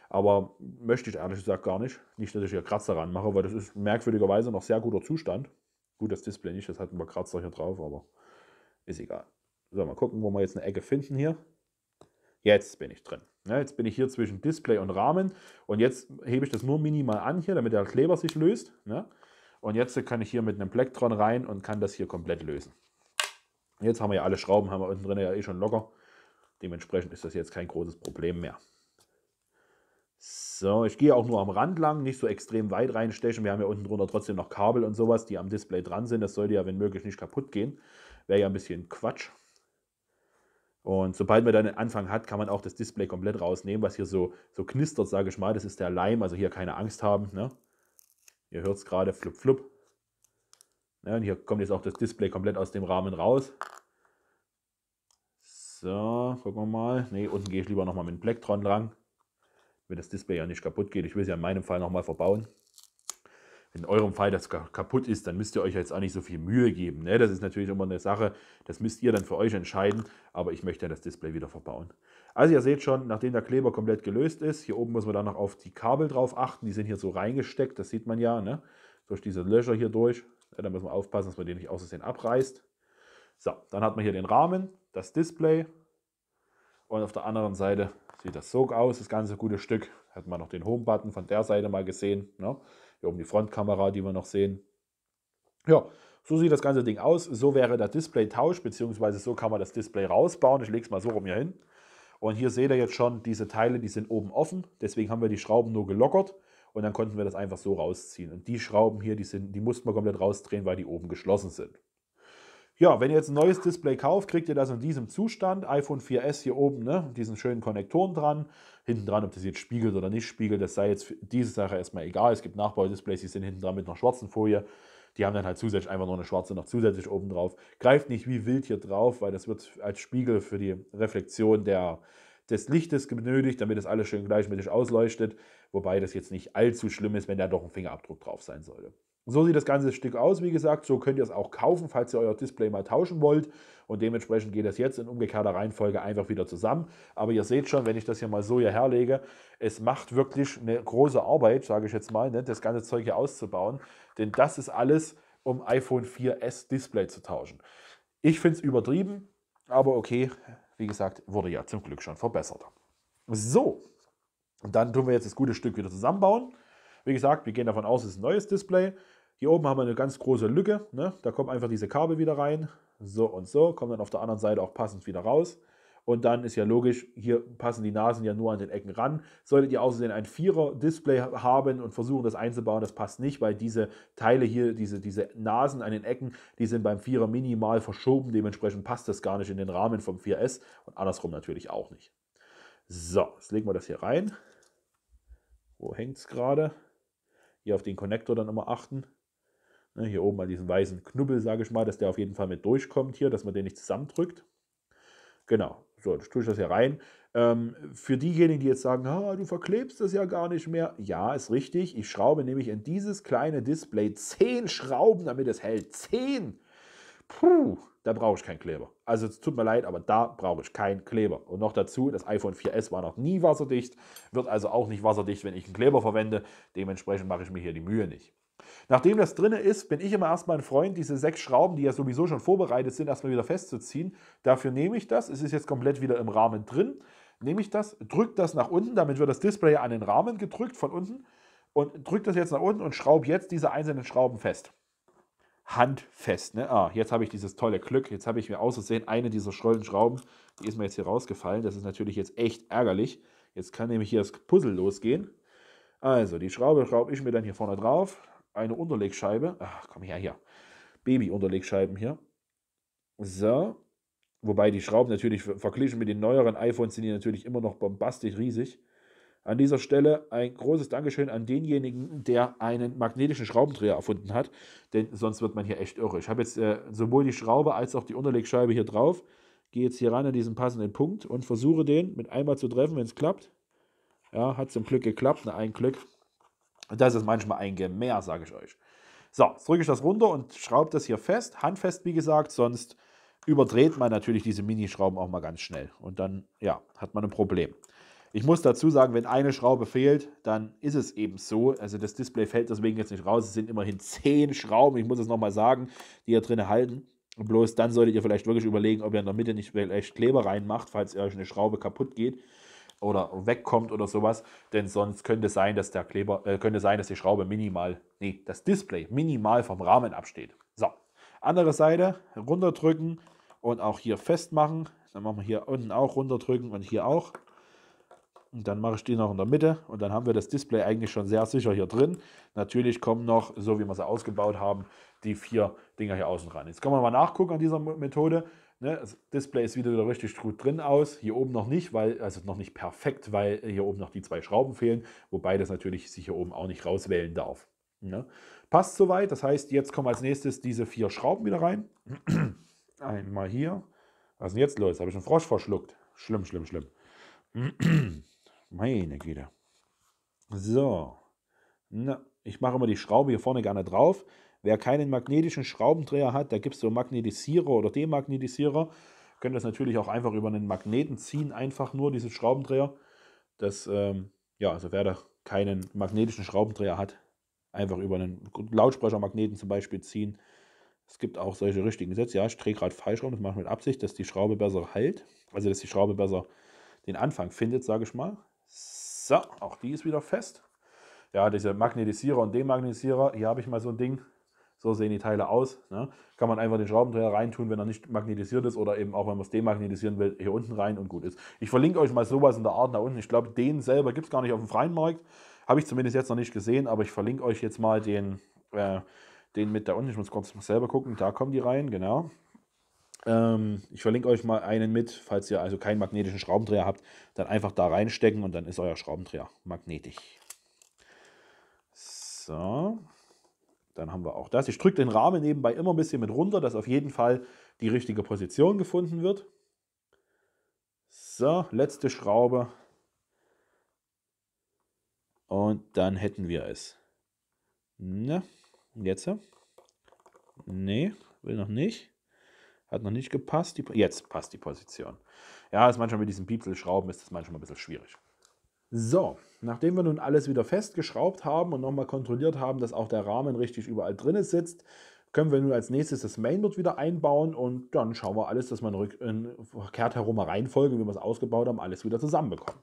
Aber möchte ich ehrlich gesagt gar nicht. Nicht, dass ich hier Kratzer ranmache, weil das ist merkwürdigerweise noch sehr guter Zustand. Gut, das Display nicht, das hat ein paar Kratzer hier drauf, aber ist egal. So, mal gucken, wo wir jetzt eine Ecke finden hier. Jetzt bin ich drin. Ja, ne, jetzt bin ich hier zwischen Display und Rahmen und jetzt hebe ich das nur minimal an hier, damit der Kleber sich löst. Ja? Ne? Und jetzt kann ich hier mit einem Blacktron rein und kann das hier komplett lösen. Jetzt haben wir ja alle Schrauben, haben wir unten drin ja eh schon locker. Dementsprechend ist das jetzt kein großes Problem mehr. So, ich gehe auch nur am Rand lang, nicht so extrem weit reinstechen. Wir haben ja unten drunter trotzdem noch Kabel und sowas, die am Display dran sind. Das sollte ja, wenn möglich, nicht kaputt gehen. Wäre ja ein bisschen Quatsch. Und sobald man dann den Anfang hat, kann man auch das Display komplett rausnehmen, was hier so, so knistert, sage ich mal. Das ist der Leim, also hier keine Angst haben. Ne? Ihr hört es gerade, flup, flup. Ja, ne, und hier kommt jetzt auch das Display komplett aus dem Rahmen raus. So, gucken wir mal. Ne, unten gehe ich lieber nochmal mit dem Blacktron dran, damit das Display ja nicht kaputt geht. Ich will es ja in meinem Fall nochmal verbauen in eurem Fall das kaputt ist, dann müsst ihr euch jetzt auch nicht so viel Mühe geben. Ne? Das ist natürlich immer eine Sache, das müsst ihr dann für euch entscheiden, aber ich möchte das Display wieder verbauen. Also ihr seht schon, nachdem der Kleber komplett gelöst ist, hier oben muss man dann noch auf die Kabel drauf achten, die sind hier so reingesteckt, das sieht man ja, ne? durch diese Löcher hier durch. Ja, ne? da muss man aufpassen, dass man den nicht aussehen abreißt. So, dann hat man hier den Rahmen, das Display und auf der anderen Seite sieht das so aus, das ganze gute Stück. Hat man noch den Home-Button von der Seite mal gesehen. Ne? Hier oben die Frontkamera, die wir noch sehen. Ja, so sieht das ganze Ding aus. So wäre der Display-Tausch, beziehungsweise so kann man das Display rausbauen. Ich lege es mal so rum hier hin. Und hier seht ihr jetzt schon, diese Teile, die sind oben offen. Deswegen haben wir die Schrauben nur gelockert und dann konnten wir das einfach so rausziehen. Und die Schrauben hier, die, sind, die mussten wir komplett rausdrehen, weil die oben geschlossen sind. Ja, wenn ihr jetzt ein neues Display kauft, kriegt ihr das in diesem Zustand. iPhone 4S hier oben, ne? diesen schönen Konnektoren dran hinten dran, ob das jetzt spiegelt oder nicht spiegelt, das sei jetzt diese Sache erstmal egal. Es gibt Nachbaudisplays, die sind hinten dran mit einer schwarzen Folie. Die haben dann halt zusätzlich einfach nur eine schwarze noch zusätzlich oben drauf. Greift nicht wie wild hier drauf, weil das wird als Spiegel für die Reflexion der, des Lichtes benötigt, damit es alles schön gleichmäßig ausleuchtet. Wobei das jetzt nicht allzu schlimm ist, wenn da doch ein Fingerabdruck drauf sein sollte. So sieht das ganze Stück aus, wie gesagt. So könnt ihr es auch kaufen, falls ihr euer Display mal tauschen wollt. Und dementsprechend geht das jetzt in umgekehrter Reihenfolge einfach wieder zusammen. Aber ihr seht schon, wenn ich das hier mal so hierher lege, es macht wirklich eine große Arbeit, sage ich jetzt mal, ne, das ganze Zeug hier auszubauen. Denn das ist alles, um iPhone 4S Display zu tauschen. Ich finde es übertrieben, aber okay, wie gesagt, wurde ja zum Glück schon verbessert. So, und dann tun wir jetzt das gute Stück wieder zusammenbauen. Wie gesagt, wir gehen davon aus, es ist ein neues Display. Hier oben haben wir eine ganz große Lücke. Ne? Da kommen einfach diese Kabel wieder rein. So und so. Kommen dann auf der anderen Seite auch passend wieder raus. Und dann ist ja logisch, hier passen die Nasen ja nur an den Ecken ran. Solltet ihr außerdem ein Vierer-Display haben und versuchen, das einzubauen, das passt nicht, weil diese Teile hier, diese, diese Nasen an den Ecken, die sind beim Vierer minimal verschoben. Dementsprechend passt das gar nicht in den Rahmen vom 4S und andersrum natürlich auch nicht. So, jetzt legen wir das hier rein. Wo hängt es gerade? Hier auf den Connector dann immer achten. Ne, hier oben an diesem weißen Knubbel, sage ich mal, dass der auf jeden Fall mit durchkommt hier, dass man den nicht zusammendrückt. Genau, so, ich tue ich das hier rein. Ähm, für diejenigen, die jetzt sagen, ah, du verklebst das ja gar nicht mehr. Ja, ist richtig. Ich schraube nämlich in dieses kleine Display 10 Schrauben, damit es hält. 10! Puh, da brauche ich keinen Kleber. Also es tut mir leid, aber da brauche ich keinen Kleber. Und noch dazu, das iPhone 4S war noch nie wasserdicht, wird also auch nicht wasserdicht, wenn ich einen Kleber verwende. Dementsprechend mache ich mir hier die Mühe nicht. Nachdem das drin ist, bin ich immer erstmal ein Freund, diese sechs Schrauben, die ja sowieso schon vorbereitet sind, erstmal wieder festzuziehen. Dafür nehme ich das. Es ist jetzt komplett wieder im Rahmen drin. Nehme ich das, drücke das nach unten, damit wird das Display an den Rahmen gedrückt von unten und drücke das jetzt nach unten und schraube jetzt diese einzelnen Schrauben fest. Handfest. Ne? Ah, jetzt habe ich dieses tolle Glück. Jetzt habe ich mir ausgesehen, eine dieser Schrauben, die ist mir jetzt hier rausgefallen. Das ist natürlich jetzt echt ärgerlich. Jetzt kann nämlich hier das Puzzle losgehen. Also, die Schraube schraube ich mir dann hier vorne drauf, eine Unterlegscheibe. Ach, komm her, hier. Baby-Unterlegscheiben hier. So. Wobei die Schrauben natürlich verglichen mit den neueren iPhones sind die natürlich immer noch bombastisch riesig. An dieser Stelle ein großes Dankeschön an denjenigen, der einen magnetischen Schraubendreher erfunden hat, denn sonst wird man hier echt irre. Ich habe jetzt äh, sowohl die Schraube als auch die Unterlegscheibe hier drauf, gehe jetzt hier ran an diesen passenden Punkt und versuche den mit einmal zu treffen, wenn es klappt. Ja, hat zum Glück geklappt, na ein Glück. Das ist manchmal ein Gemäher, sage ich euch. So, jetzt drücke ich das runter und schraube das hier fest. Handfest, wie gesagt, sonst überdreht man natürlich diese Minischrauben auch mal ganz schnell. Und dann, ja, hat man ein Problem. Ich muss dazu sagen, wenn eine Schraube fehlt, dann ist es eben so. Also das Display fällt deswegen jetzt nicht raus. Es sind immerhin zehn Schrauben, ich muss es nochmal sagen, die ihr drin halten. Und bloß dann solltet ihr vielleicht wirklich überlegen, ob ihr in der Mitte nicht vielleicht Kleber reinmacht, falls ihr euch eine Schraube kaputt geht oder wegkommt oder sowas, denn sonst könnte sein, dass der Kleber, äh, könnte sein, dass die Schraube minimal, nee, das Display minimal vom Rahmen absteht. So, andere Seite runterdrücken und auch hier festmachen. Dann machen wir hier unten auch runterdrücken und hier auch. Und dann mache ich die noch in der Mitte und dann haben wir das Display eigentlich schon sehr sicher hier drin. Natürlich kommen noch, so wie wir sie ausgebaut haben, die vier Dinger hier außen ran. Jetzt können wir mal nachgucken an dieser Methode. Ne, das Display ist wieder, wieder richtig gut drin aus. Hier oben noch nicht, weil, also noch nicht perfekt, weil hier oben noch die zwei Schrauben fehlen, wobei das natürlich sich hier oben auch nicht rauswählen darf. Ne? Passt soweit. Das heißt, jetzt kommen als nächstes diese vier Schrauben wieder rein. Einmal hier. Was ist denn jetzt los? Habe ich einen Frosch verschluckt? Schlimm, schlimm, schlimm. Meine Güte. So. Na, ich mache immer die Schraube hier vorne gerne drauf, Wer keinen magnetischen Schraubendreher hat, da gibt es so Magnetisierer oder Demagnetisierer. Könnt das natürlich auch einfach über einen Magneten ziehen, einfach nur diesen Schraubendreher. Das, ähm, ja, also wer da keinen magnetischen Schraubendreher hat, einfach über einen Lautsprechermagneten zum Beispiel ziehen. Es gibt auch solche richtigen Gesetze. Ja, ich drehe gerade falsch rum, das mache ich mit Absicht, dass die Schraube besser hält. Also, dass die Schraube besser den Anfang findet, sage ich mal. So, auch die ist wieder fest. Ja, diese Magnetisierer und Demagnetisierer. Hier habe ich mal so ein Ding. So sehen die Teile aus. Ne? Kann man einfach den Schraubendreher reintun, wenn er nicht magnetisiert ist oder eben auch, wenn man es demagnetisieren will, hier unten rein und gut ist. Ich verlinke euch mal sowas in der Art da unten. Ich glaube, den selber gibt es gar nicht auf dem freien Markt. Habe ich zumindest jetzt noch nicht gesehen, aber ich verlinke euch jetzt mal den, äh, den mit da unten. Ich muss kurz selber gucken. Da kommen die rein, genau. Ähm, ich verlinke euch mal einen mit, falls ihr also keinen magnetischen Schraubendreher habt, dann einfach da reinstecken und dann ist euer Schraubendreher magnetisch. So, dann haben wir auch das. Ich drücke den Rahmen nebenbei immer ein bisschen mit runter, dass auf jeden Fall die richtige Position gefunden wird. So, letzte Schraube. Und dann hätten wir es. Na, ne? und jetzt? Nee, will noch nicht. Hat noch nicht gepasst. Die, jetzt passt die Position. Ja, ist manchmal mit diesen Piepselschrauben ist das manchmal ein bisschen schwierig. So, nachdem wir nun alles wieder festgeschraubt haben und nochmal kontrolliert haben, dass auch der Rahmen richtig überall drin sitzt, können wir nun als nächstes das Mainboard wieder einbauen und dann schauen wir alles, dass man in verkehrt herum Reihenfolge, wie wir es ausgebaut haben, alles wieder zusammenbekommen.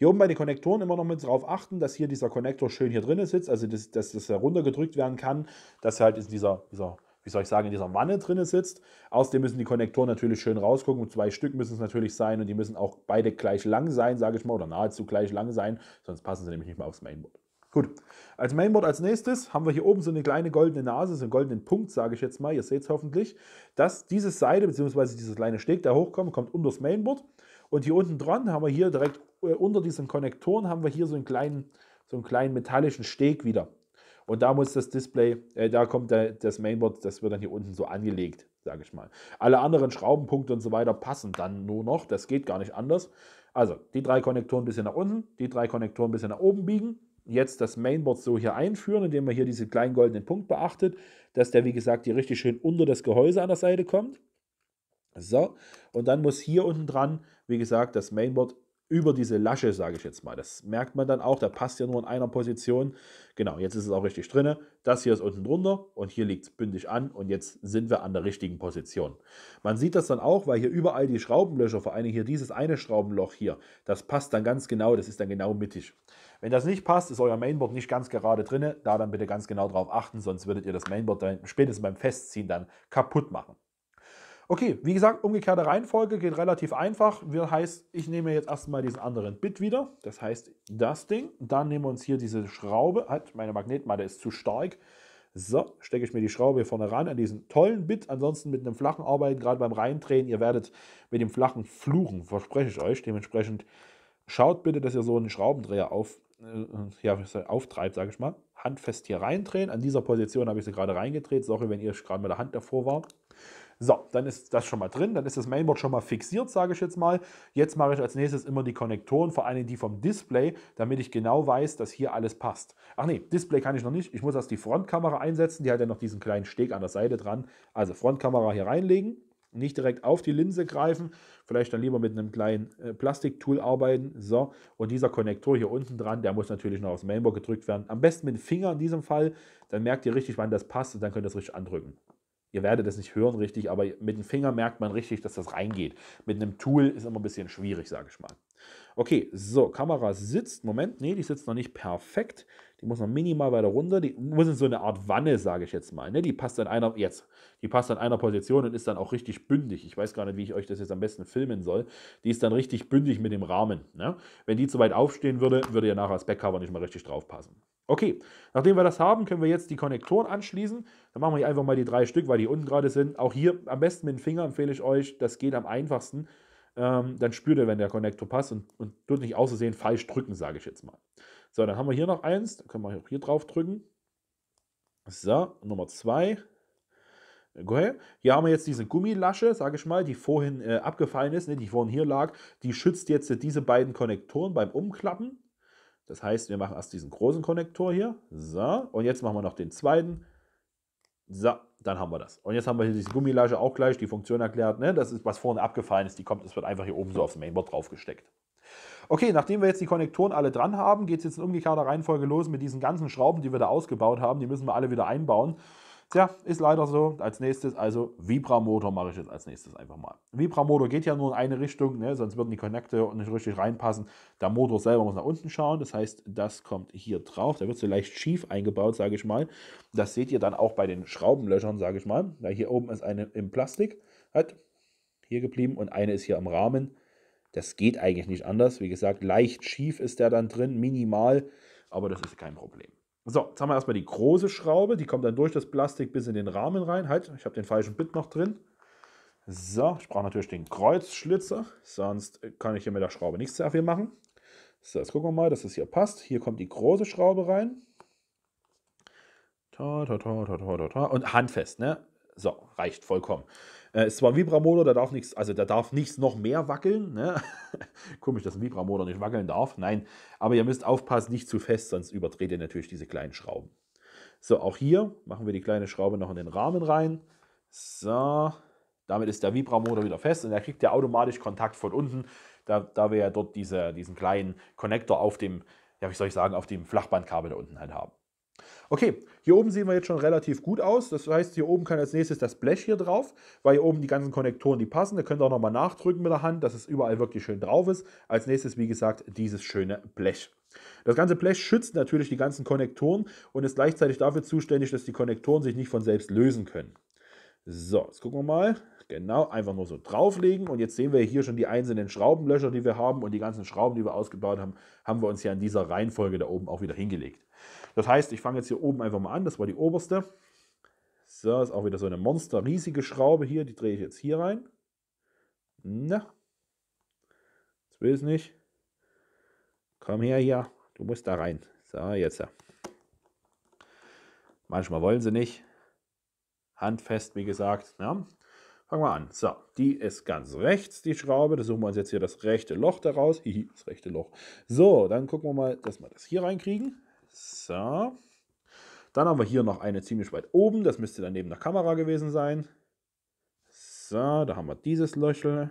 Hier oben bei den Konnektoren immer noch mit drauf achten, dass hier dieser Konnektor schön hier drin sitzt, also dass, dass das heruntergedrückt werden kann, dass halt ist dieser, dieser wie soll ich sagen, in dieser Wanne drin sitzt. Außerdem müssen die Konnektoren natürlich schön rausgucken. Und zwei Stück müssen es natürlich sein und die müssen auch beide gleich lang sein, sage ich mal, oder nahezu gleich lang sein, sonst passen sie nämlich nicht mehr aufs Mainboard. Gut, als Mainboard als nächstes haben wir hier oben so eine kleine goldene Nase, so einen goldenen Punkt, sage ich jetzt mal, ihr seht es hoffentlich, dass diese Seite bzw. dieser kleine Steg, der hochkommt, kommt unter das Mainboard und hier unten dran haben wir hier direkt äh, unter diesen Konnektoren haben wir hier so einen kleinen, so einen kleinen metallischen Steg wieder. Und da muss das Display, äh, da kommt der, das Mainboard, das wird dann hier unten so angelegt, sage ich mal. Alle anderen Schraubenpunkte und so weiter passen dann nur noch. Das geht gar nicht anders. Also die drei Konnektoren ein bisschen nach unten, die drei Konnektoren ein bisschen nach oben biegen. Jetzt das Mainboard so hier einführen, indem man hier diesen kleinen goldenen Punkt beachtet, dass der, wie gesagt, hier richtig schön unter das Gehäuse an der Seite kommt. So, und dann muss hier unten dran, wie gesagt, das Mainboard über diese Lasche, sage ich jetzt mal. Das merkt man dann auch, da passt ja nur in einer Position. Genau, jetzt ist es auch richtig drin. Das hier ist unten drunter und hier liegt es bündig an und jetzt sind wir an der richtigen Position. Man sieht das dann auch, weil hier überall die Schraubenlöcher, vor allem hier dieses eine Schraubenloch hier, das passt dann ganz genau, das ist dann genau mittig. Wenn das nicht passt, ist euer Mainboard nicht ganz gerade drin, da dann bitte ganz genau drauf achten, sonst würdet ihr das Mainboard dann spätestens beim Festziehen dann kaputt machen. Okay, wie gesagt, umgekehrte Reihenfolge geht relativ einfach. Das heißt, ich nehme jetzt erstmal diesen anderen Bit wieder. Das heißt, das Ding. Dann nehmen wir uns hier diese Schraube. Halt, meine Magnetmatte ist zu stark. So, stecke ich mir die Schraube hier vorne ran an diesen tollen Bit. Ansonsten mit einem flachen Arbeiten, gerade beim Reindrehen, ihr werdet mit dem flachen fluchen, verspreche ich euch. Dementsprechend schaut bitte, dass ihr so einen Schraubendreher auf, äh, ja, auftreibt, sage ich mal. Handfest hier reindrehen. An dieser Position habe ich sie gerade reingedreht. Sorry, wenn ihr gerade mit der Hand davor war. So, dann ist das schon mal drin, dann ist das Mainboard schon mal fixiert, sage ich jetzt mal. Jetzt mache ich als nächstes immer die Konnektoren, vor allem die vom Display, damit ich genau weiß, dass hier alles passt. Ach nee, Display kann ich noch nicht, ich muss erst die Frontkamera einsetzen, die hat ja noch diesen kleinen Steg an der Seite dran. Also Frontkamera hier reinlegen, nicht direkt auf die Linse greifen, vielleicht dann lieber mit einem kleinen äh, Plastiktool arbeiten. So, und dieser Konnektor hier unten dran, der muss natürlich noch aufs Mainboard gedrückt werden. Am besten mit dem Finger in diesem Fall, dann merkt ihr richtig, wann das passt und dann könnt ihr das richtig andrücken. Ihr werdet es nicht hören richtig, aber mit dem Finger merkt man richtig, dass das reingeht. Mit einem Tool ist immer ein bisschen schwierig, sage ich mal. Okay, so, Kamera sitzt. Moment, nee, die sitzt noch nicht perfekt. Die muss noch minimal weiter runter. Die muss in so eine Art Wanne, sage ich jetzt mal. Ne? Die passt an einer, jetzt, die passt an einer Position und ist dann auch richtig bündig. Ich weiß gar nicht, wie ich euch das jetzt am besten filmen soll. Die ist dann richtig bündig mit dem Rahmen. Ne? Wenn die zu weit aufstehen würde, würde ja nachher das Backcover nicht mal richtig draufpassen. Okay, nachdem wir das haben, können wir jetzt die Konnektoren anschließen. Dann machen wir hier einfach mal die drei Stück, weil die unten gerade sind. Auch hier am besten mit dem Finger empfehle ich euch, das geht am einfachsten. Ähm, dann spürt ihr, wenn der Konnektor passt und, und tut nicht auszusehen falsch drücken, sage ich jetzt mal. So, dann haben wir hier noch eins, dann können wir auch hier drauf drücken. So, Nummer zwei. Okay. Hier haben wir jetzt diese Gummilasche, sage ich mal, die vorhin äh, abgefallen ist, ne, die vorhin hier lag. Die schützt jetzt diese beiden Konnektoren beim Umklappen. Das heißt, wir machen erst diesen großen Konnektor hier. So, und jetzt machen wir noch den zweiten. So, dann haben wir das. Und jetzt haben wir hier diese Gummilasche auch gleich, die Funktion erklärt. Ne? Das ist, was vorne abgefallen ist, die kommt, es wird einfach hier oben so aufs Mainboard draufgesteckt. Okay, nachdem wir jetzt die Konnektoren alle dran haben, geht es jetzt in umgekehrter Reihenfolge los mit diesen ganzen Schrauben, die wir da ausgebaut haben. Die müssen wir alle wieder einbauen. Tja, ist leider so. Als nächstes, also Vibramotor mache ich jetzt als nächstes einfach mal. Vibramotor geht ja nur in eine Richtung, ne? sonst würden die Connector nicht richtig reinpassen. Der Motor selber muss nach unten schauen, das heißt, das kommt hier drauf. Da wird so leicht schief eingebaut, sage ich mal. Das seht ihr dann auch bei den Schraubenlöchern, sage ich mal. Ja, hier oben ist eine im Plastik, hat hier geblieben und eine ist hier am Rahmen. Das geht eigentlich nicht anders. Wie gesagt, leicht schief ist der dann drin, minimal, aber das ist kein Problem. So, jetzt haben wir erstmal die große Schraube. Die kommt dann durch das Plastik bis in den Rahmen rein. Halt, ich habe den falschen Bit noch drin. So, ich brauche natürlich den Kreuzschlitzer. Sonst kann ich hier mit der Schraube nichts sehr viel machen. So, jetzt gucken wir mal, dass das hier passt. Hier kommt die große Schraube rein. Ta, ta, ta, ta, ta, ta, Und handfest, ne? So, reicht vollkommen. Äh, ist zwar ein Vibramotor, da darf nichts, also da darf nichts noch mehr wackeln. Ne? Komisch, dass ein Vibramotor nicht wackeln darf. Nein, aber ihr müsst aufpassen, nicht zu fest, sonst überdreht ihr natürlich diese kleinen Schrauben. So, auch hier machen wir die kleine Schraube noch in den Rahmen rein. So, damit ist der Vibramotor wieder fest und er kriegt ja automatisch Kontakt von unten, da, da wir ja dort diese, diesen kleinen Connector auf dem, ja, wie soll ich sagen, auf dem Flachbandkabel da unten halt haben. Okay, hier oben sehen wir jetzt schon relativ gut aus. Das heißt, hier oben kann als nächstes das Blech hier drauf, weil hier oben die ganzen Konnektoren, die passen. Da könnt ihr auch nochmal nachdrücken mit der Hand, dass es überall wirklich schön drauf ist. Als nächstes, wie gesagt, dieses schöne Blech. Das ganze Blech schützt natürlich die ganzen Konnektoren und ist gleichzeitig dafür zuständig, dass die Konnektoren sich nicht von selbst lösen können. So, jetzt gucken wir mal. Genau, einfach nur so drauflegen und jetzt sehen wir hier schon die einzelnen Schraubenlöcher, die wir haben und die ganzen Schrauben, die wir ausgebaut haben, haben wir uns hier in dieser Reihenfolge da oben auch wieder hingelegt. Das heißt, ich fange jetzt hier oben einfach mal an. Das war die oberste. So, ist auch wieder so eine monster riesige Schraube hier. Die drehe ich jetzt hier rein. Na. Jetzt will es nicht. Komm her hier. Du musst da rein. So, jetzt Manchmal wollen sie nicht. Handfest, wie gesagt. Ja. Fangen wir an. So, die ist ganz rechts, die Schraube. Da suchen wir uns jetzt hier das rechte Loch daraus. Hihi, das rechte Loch. So, dann gucken wir mal, dass wir das hier reinkriegen. So. Dann haben wir hier noch eine ziemlich weit oben. Das müsste dann neben der Kamera gewesen sein. So, da haben wir dieses Löchel.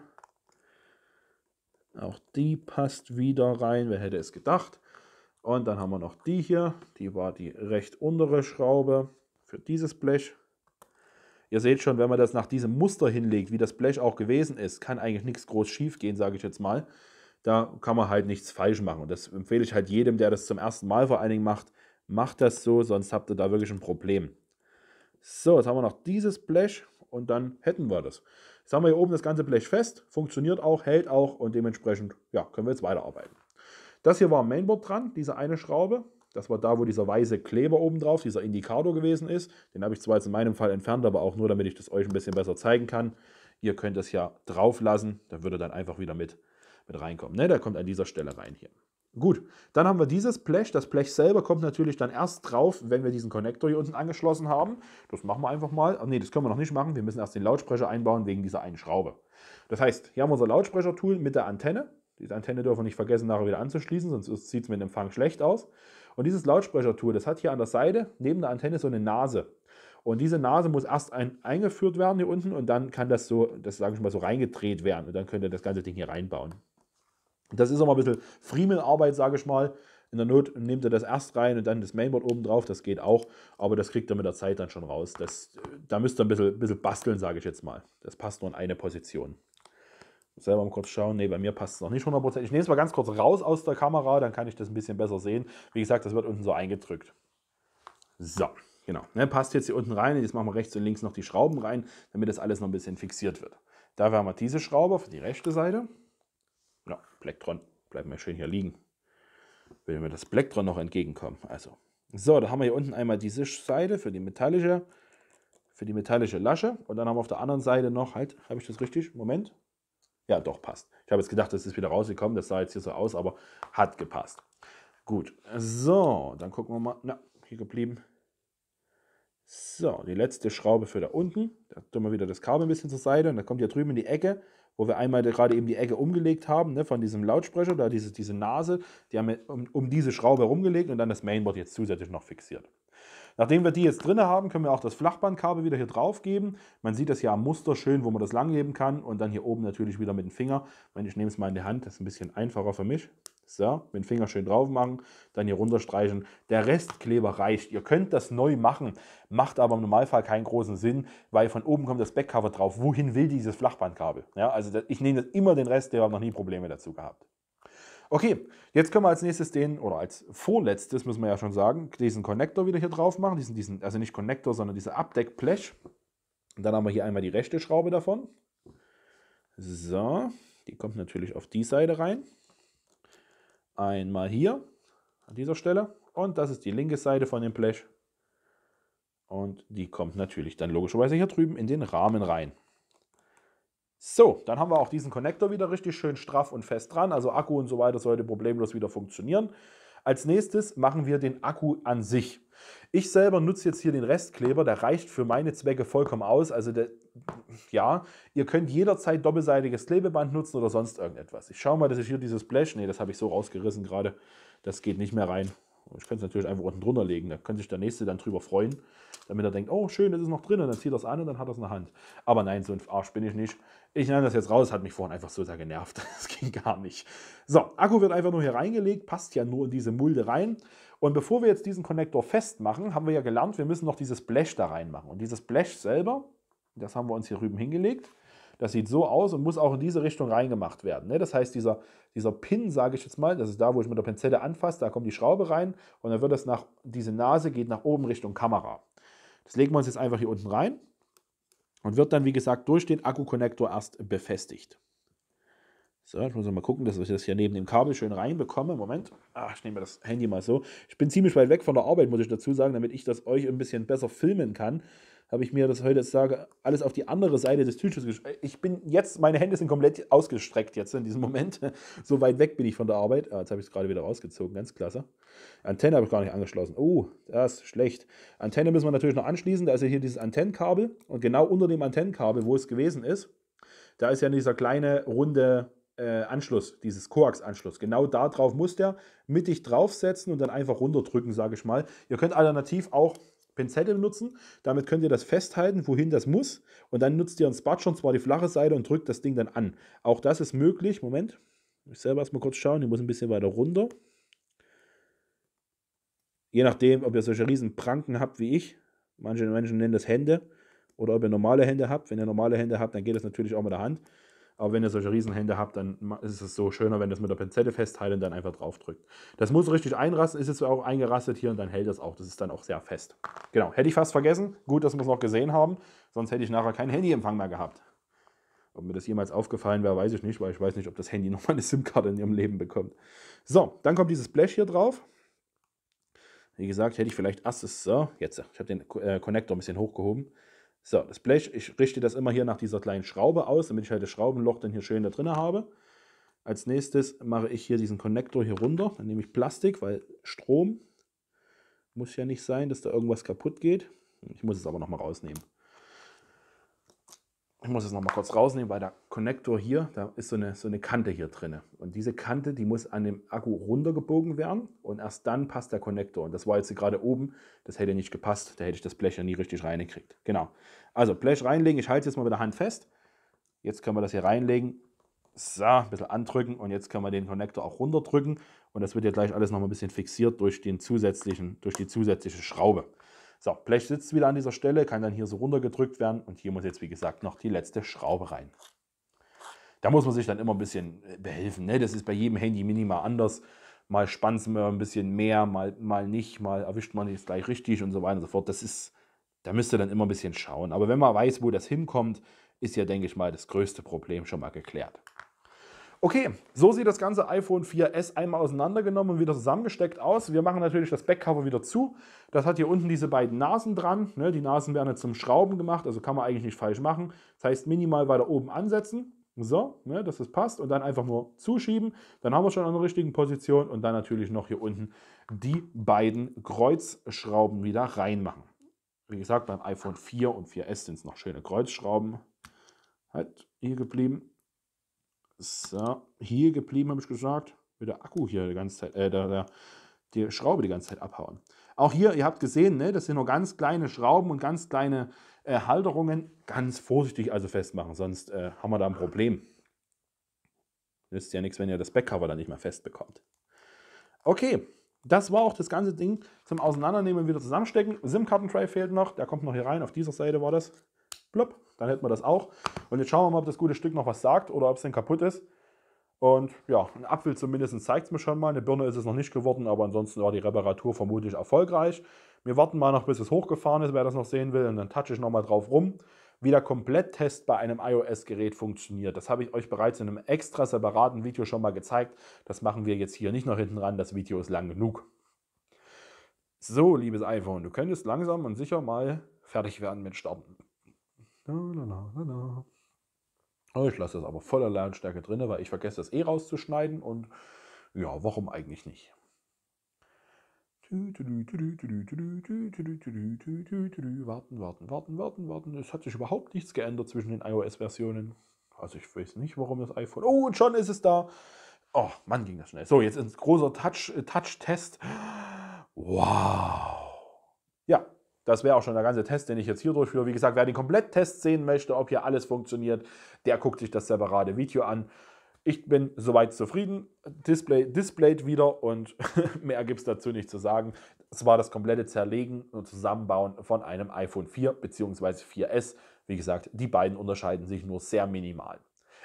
Auch die passt wieder rein. Wer hätte es gedacht? Und dann haben wir noch die hier. Die war die recht untere Schraube für dieses Blech. Ihr seht schon, wenn man das nach diesem Muster hinlegt, wie das Blech auch gewesen ist, kann eigentlich nichts groß schief gehen, sage ich jetzt mal da kann man halt nichts falsch machen. Und das empfehle ich halt jedem, der das zum ersten Mal vor allen Dingen macht. Macht das so, sonst habt ihr da wirklich ein Problem. So, jetzt haben wir noch dieses Blech und dann hätten wir das. Jetzt haben wir hier oben das ganze Blech fest, funktioniert auch, hält auch und dementsprechend ja, können wir jetzt weiterarbeiten. Das hier war am Mainboard dran, diese eine Schraube. Das war da, wo dieser weiße Kleber oben drauf, dieser Indikator gewesen ist. Den habe ich zwar jetzt in meinem Fall entfernt, aber auch nur, damit ich das euch ein bisschen besser zeigen kann. Ihr könnt das ja drauf lassen, dann würde dann einfach wieder mit mit reinkommt. Ne? Der kommt an dieser Stelle rein hier. Gut, dann haben wir dieses Blech. Das Blech selber kommt natürlich dann erst drauf, wenn wir diesen Connector hier unten angeschlossen haben. Das machen wir einfach mal. Ne, das können wir noch nicht machen. Wir müssen erst den Lautsprecher einbauen wegen dieser einen Schraube. Das heißt, hier haben wir unser Lautsprecher-Tool mit der Antenne. Diese Antenne dürfen wir nicht vergessen, nachher wieder anzuschließen, sonst sieht es mit dem Empfang schlecht aus. Und dieses Lautsprecher-Tool, das hat hier an der Seite neben der Antenne so eine Nase. Und diese Nase muss erst ein, eingeführt werden hier unten und dann kann das so, das sage ich mal, so reingedreht werden. Und dann könnt ihr das ganze Ding hier reinbauen. Das ist aber ein bisschen Friemelarbeit, sage ich mal. In der Not nehmt ihr das erst rein und dann das Mainboard oben drauf, das geht auch, aber das kriegt ihr mit der Zeit dann schon raus. Das, da müsst ihr ein bisschen, bisschen basteln, sage ich jetzt mal. Das passt nur in eine Position. Selber mal kurz schauen. Ne, bei mir passt es noch nicht 100%. Ich nehme es mal ganz kurz raus aus der Kamera, dann kann ich das ein bisschen besser sehen. Wie gesagt, das wird unten so eingedrückt. So, genau. Ne, passt jetzt hier unten rein. Jetzt machen wir rechts und links noch die Schrauben rein, damit das alles noch ein bisschen fixiert wird. Da haben wir diese Schraube für die rechte Seite. Blacktron, bleiben wir schön hier liegen. Wenn wir das Blacktron noch entgegenkommen. Also. So, da haben wir hier unten einmal diese Seite für die metallische, für die metallische Lasche. Und dann haben wir auf der anderen Seite noch, halt, habe ich das richtig? Moment. Ja, doch, passt. Ich habe jetzt gedacht, das ist wieder rausgekommen. Das sah jetzt hier so aus, aber hat gepasst. Gut, so, dann gucken wir mal. Na, hier geblieben. So, die letzte Schraube für da unten. Da tun wir wieder das Kabel ein bisschen zur Seite und da kommt hier drüben in die Ecke wo wir einmal gerade eben die Ecke umgelegt haben, ne, von diesem Lautsprecher, da diese, diese Nase, die haben wir um, um diese Schraube herumgelegt und dann das Mainboard jetzt zusätzlich noch fixiert. Nachdem wir die jetzt drin haben, können wir auch das Flachbandkabel wieder hier drauf geben. Man sieht das ja am Muster schön, wo man das langheben kann und dann hier oben natürlich wieder mit dem Finger. Ich nehme es mal in die Hand, das ist ein bisschen einfacher für mich. So, mit dem Finger schön drauf machen, dann hier runterstreichen. Der Restkleber reicht. Ihr könnt das neu machen, macht aber im Normalfall keinen großen Sinn, weil von oben kommt das Backcover drauf. Wohin will dieses Flachbandkabel? Ja, also ich nehme immer den Rest, der habe noch nie Probleme dazu gehabt. Okay, jetzt können wir als nächstes den, oder als vorletztes müssen wir ja schon sagen, diesen Connector wieder hier drauf machen. Diesen, diesen, also nicht Connector, sondern dieser Abdeckblech. Und dann haben wir hier einmal die rechte Schraube davon. So, die kommt natürlich auf die Seite rein. Einmal hier an dieser Stelle und das ist die linke Seite von dem Blech und die kommt natürlich dann logischerweise hier drüben in den Rahmen rein. So, dann haben wir auch diesen Connector wieder richtig schön straff und fest dran. Also Akku und so weiter sollte problemlos wieder funktionieren. Als nächstes machen wir den Akku an sich. Ich selber nutze jetzt hier den Restkleber, der reicht für meine Zwecke vollkommen aus. Also der, ja, ihr könnt jederzeit doppelseitiges Klebeband nutzen oder sonst irgendetwas. Ich schaue mal, dass ich hier dieses Blech, nee, das habe ich so rausgerissen gerade, das geht nicht mehr rein. Ich könnte es natürlich einfach unten drunter legen. Da könnte sich der Nächste dann drüber freuen, damit er denkt, oh schön, das ist noch drin. Und dann zieht er es an und dann hat er es in der Hand. Aber nein, so ein Arsch bin ich nicht. Ich nehme das jetzt raus, hat mich vorhin einfach so sehr genervt. Das ging gar nicht. So, Akku wird einfach nur hier reingelegt, passt ja nur in diese Mulde rein. Und bevor wir jetzt diesen Konnektor festmachen, haben wir ja gelernt, wir müssen noch dieses Blech da reinmachen. Und dieses Blech selber, das haben wir uns hier rüben hingelegt. Das sieht so aus und muss auch in diese Richtung reingemacht werden. Ne? Das heißt, dieser, dieser Pin, sage ich jetzt mal, das ist da, wo ich mit der Pinzette anfasse, da kommt die Schraube rein und dann wird das nach, diese Nase geht nach oben Richtung Kamera. Das legen wir uns jetzt einfach hier unten rein und wird dann, wie gesagt, durch den Akku-Connector erst befestigt. So, jetzt muss ich mal gucken, dass ich das hier neben dem Kabel schön reinbekomme. Moment, Ach, ich nehme mir das Handy mal so. Ich bin ziemlich weit weg von der Arbeit, muss ich dazu sagen, damit ich das euch ein bisschen besser filmen kann habe ich mir das heute sage, alles auf die andere Seite des Tisches gestreckt. Äh, ich bin jetzt, meine Hände sind komplett ausgestreckt jetzt in diesem Moment. So weit weg bin ich von der Arbeit. Ah, jetzt habe ich es gerade wieder rausgezogen, ganz klasse. Antenne habe ich gar nicht angeschlossen. Oh, das ist schlecht. Antenne müssen wir natürlich noch anschließen. Da ist ja hier dieses Antennenkabel und genau unter dem Antennenkabel, wo es gewesen ist, da ist ja dieser kleine runde äh, Anschluss, dieses Koax-Anschluss. Genau da drauf muss der mittig draufsetzen und dann einfach runterdrücken, sage ich mal. Ihr könnt alternativ auch Pinzette benutzen. Damit könnt ihr das festhalten, wohin das muss. Und dann nutzt ihr einen Spatsch und zwar die flache Seite und drückt das Ding dann an. Auch das ist möglich. Moment, ich selber erstmal kurz schauen. Ich muss ein bisschen weiter runter. Je nachdem, ob ihr solche riesen Pranken habt wie ich. Manche Menschen nennen das Hände. Oder ob ihr normale Hände habt. Wenn ihr normale Hände habt, dann geht das natürlich auch mit der Hand. Aber wenn ihr solche Riesenhände habt, dann ist es so schöner, wenn ihr das mit der Pinzette festhält und dann einfach drauf drückt. Das muss richtig einrasten, ist jetzt auch eingerastet hier und dann hält das auch. Das ist dann auch sehr fest. Genau, hätte ich fast vergessen. Gut, dass wir es noch gesehen haben, sonst hätte ich nachher keinen Handyempfang mehr gehabt. Ob mir das jemals aufgefallen wäre, weiß ich nicht, weil ich weiß nicht, ob das Handy nochmal eine SIM-Karte in ihrem Leben bekommt. So, dann kommt dieses Blech hier drauf. Wie gesagt, hätte ich vielleicht erstes, so, jetzt, ich habe den äh, Connector ein bisschen hochgehoben. So, das Blech, ich richte das immer hier nach dieser kleinen Schraube aus, damit ich halt das Schraubenloch dann hier schön da drin habe. Als nächstes mache ich hier diesen Konnektor hier runter. Dann nehme ich Plastik, weil Strom muss ja nicht sein, dass da irgendwas kaputt geht. Ich muss es aber nochmal rausnehmen ich muss es noch mal kurz rausnehmen, weil der Connector hier, da ist so eine, so eine Kante hier drin. Und diese Kante, die muss an dem Akku runtergebogen werden und erst dann passt der Connector. Und das war jetzt gerade oben, das hätte nicht gepasst, da hätte ich das Blech ja nie richtig reingekriegt. Genau, also Blech reinlegen, ich halte es jetzt mal mit der Hand fest. Jetzt können wir das hier reinlegen. So, ein bisschen andrücken und jetzt können wir den Connector auch runterdrücken. Und das wird ja gleich alles nochmal ein bisschen fixiert durch, den zusätzlichen, durch die zusätzliche Schraube. So, Blech sitzt wieder an dieser Stelle, kann dann hier so runtergedrückt werden und hier muss jetzt, wie gesagt, noch die letzte Schraube rein. Da muss man sich dann immer ein bisschen äh, behelfen. Ne? Das ist bei jedem Handy minimal anders. Mal spannt man ein bisschen mehr, mal, mal nicht, mal erwischt man es gleich richtig und so weiter und so fort. Das ist, da müsst ihr dann immer ein bisschen schauen. Aber wenn man weiß, wo das hinkommt, ist ja, denke ich mal, das größte Problem schon mal geklärt. Okay, so sieht das ganze iPhone 4S einmal auseinandergenommen und wieder zusammengesteckt aus. Wir machen natürlich das Backcover wieder zu. Das hat hier unten diese beiden Nasen dran. Ne? Die Nasen werden jetzt zum Schrauben gemacht, also kann man eigentlich nicht falsch machen. Das heißt, minimal weiter oben ansetzen. So, ne, dass das passt und dann einfach nur zuschieben. Dann haben wir schon an der richtigen Position und dann natürlich noch hier unten die beiden Kreuzschrauben wieder reinmachen. Wie gesagt, beim iPhone 4 und 4S sind es noch schöne Kreuzschrauben. Halt hier geblieben. So, hier geblieben, habe ich gesagt. Mit der Akku hier die ganze Zeit, äh, der, der, die Schraube die ganze Zeit abhauen. Auch hier, ihr habt gesehen, ne, das sind nur ganz kleine Schrauben und ganz kleine äh, Halterungen. Ganz vorsichtig also festmachen, sonst äh, haben wir da ein Problem. Nützt ja nichts, wenn ihr das Backcover dann nicht mehr festbekommt. Okay, das war auch das ganze Ding zum Auseinandernehmen und wieder zusammenstecken. SIM-Kartentray fehlt noch, der kommt noch hier rein, auf dieser Seite war das. Plopp, dann hätten wir das auch. Und jetzt schauen wir mal, ob das gute Stück noch was sagt oder ob es denn kaputt ist. Und ja, ein Apfel zumindest zeigt es mir schon mal. Eine Birne ist es noch nicht geworden, aber ansonsten war die Reparatur vermutlich erfolgreich. Wir warten mal noch, bis es hochgefahren ist, wer das noch sehen will. Und dann touche ich nochmal drauf rum, wie der Kompletttest bei einem iOS-Gerät funktioniert. Das habe ich euch bereits in einem extra separaten Video schon mal gezeigt. Das machen wir jetzt hier nicht noch hinten ran. Das Video ist lang genug. So, liebes iPhone, du könntest langsam und sicher mal fertig werden mit Starten. Ich lasse das aber voller Lautstärke drin, weil ich vergesse das eh rauszuschneiden und ja, warum eigentlich nicht? Warten, warten, warten, warten, warten. Es hat sich überhaupt nichts geändert zwischen den iOS-Versionen. Also ich weiß nicht, warum das iPhone... Oh, und schon ist es da. Oh, Mann, ging das schnell. So, jetzt ins großer Touch-Test. Touch wow. Das wäre auch schon der ganze Test, den ich jetzt hier durchführe. Wie gesagt, wer den Kompletttest sehen möchte, ob hier alles funktioniert, der guckt sich das separate Video an. Ich bin soweit zufrieden. Display, displayed wieder und mehr gibt es dazu nicht zu sagen. Es war das komplette Zerlegen und Zusammenbauen von einem iPhone 4 bzw. 4S. Wie gesagt, die beiden unterscheiden sich nur sehr minimal.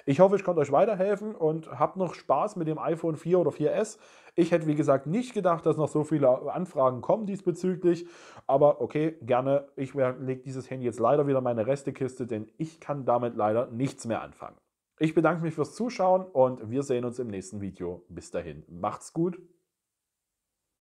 Ich hoffe, ich konnte euch weiterhelfen und habt noch Spaß mit dem iPhone 4 oder 4S. Ich hätte, wie gesagt, nicht gedacht, dass noch so viele Anfragen kommen diesbezüglich. Aber okay, gerne. Ich lege dieses Handy jetzt leider wieder in meine Restekiste, denn ich kann damit leider nichts mehr anfangen. Ich bedanke mich fürs Zuschauen und wir sehen uns im nächsten Video. Bis dahin, macht's gut.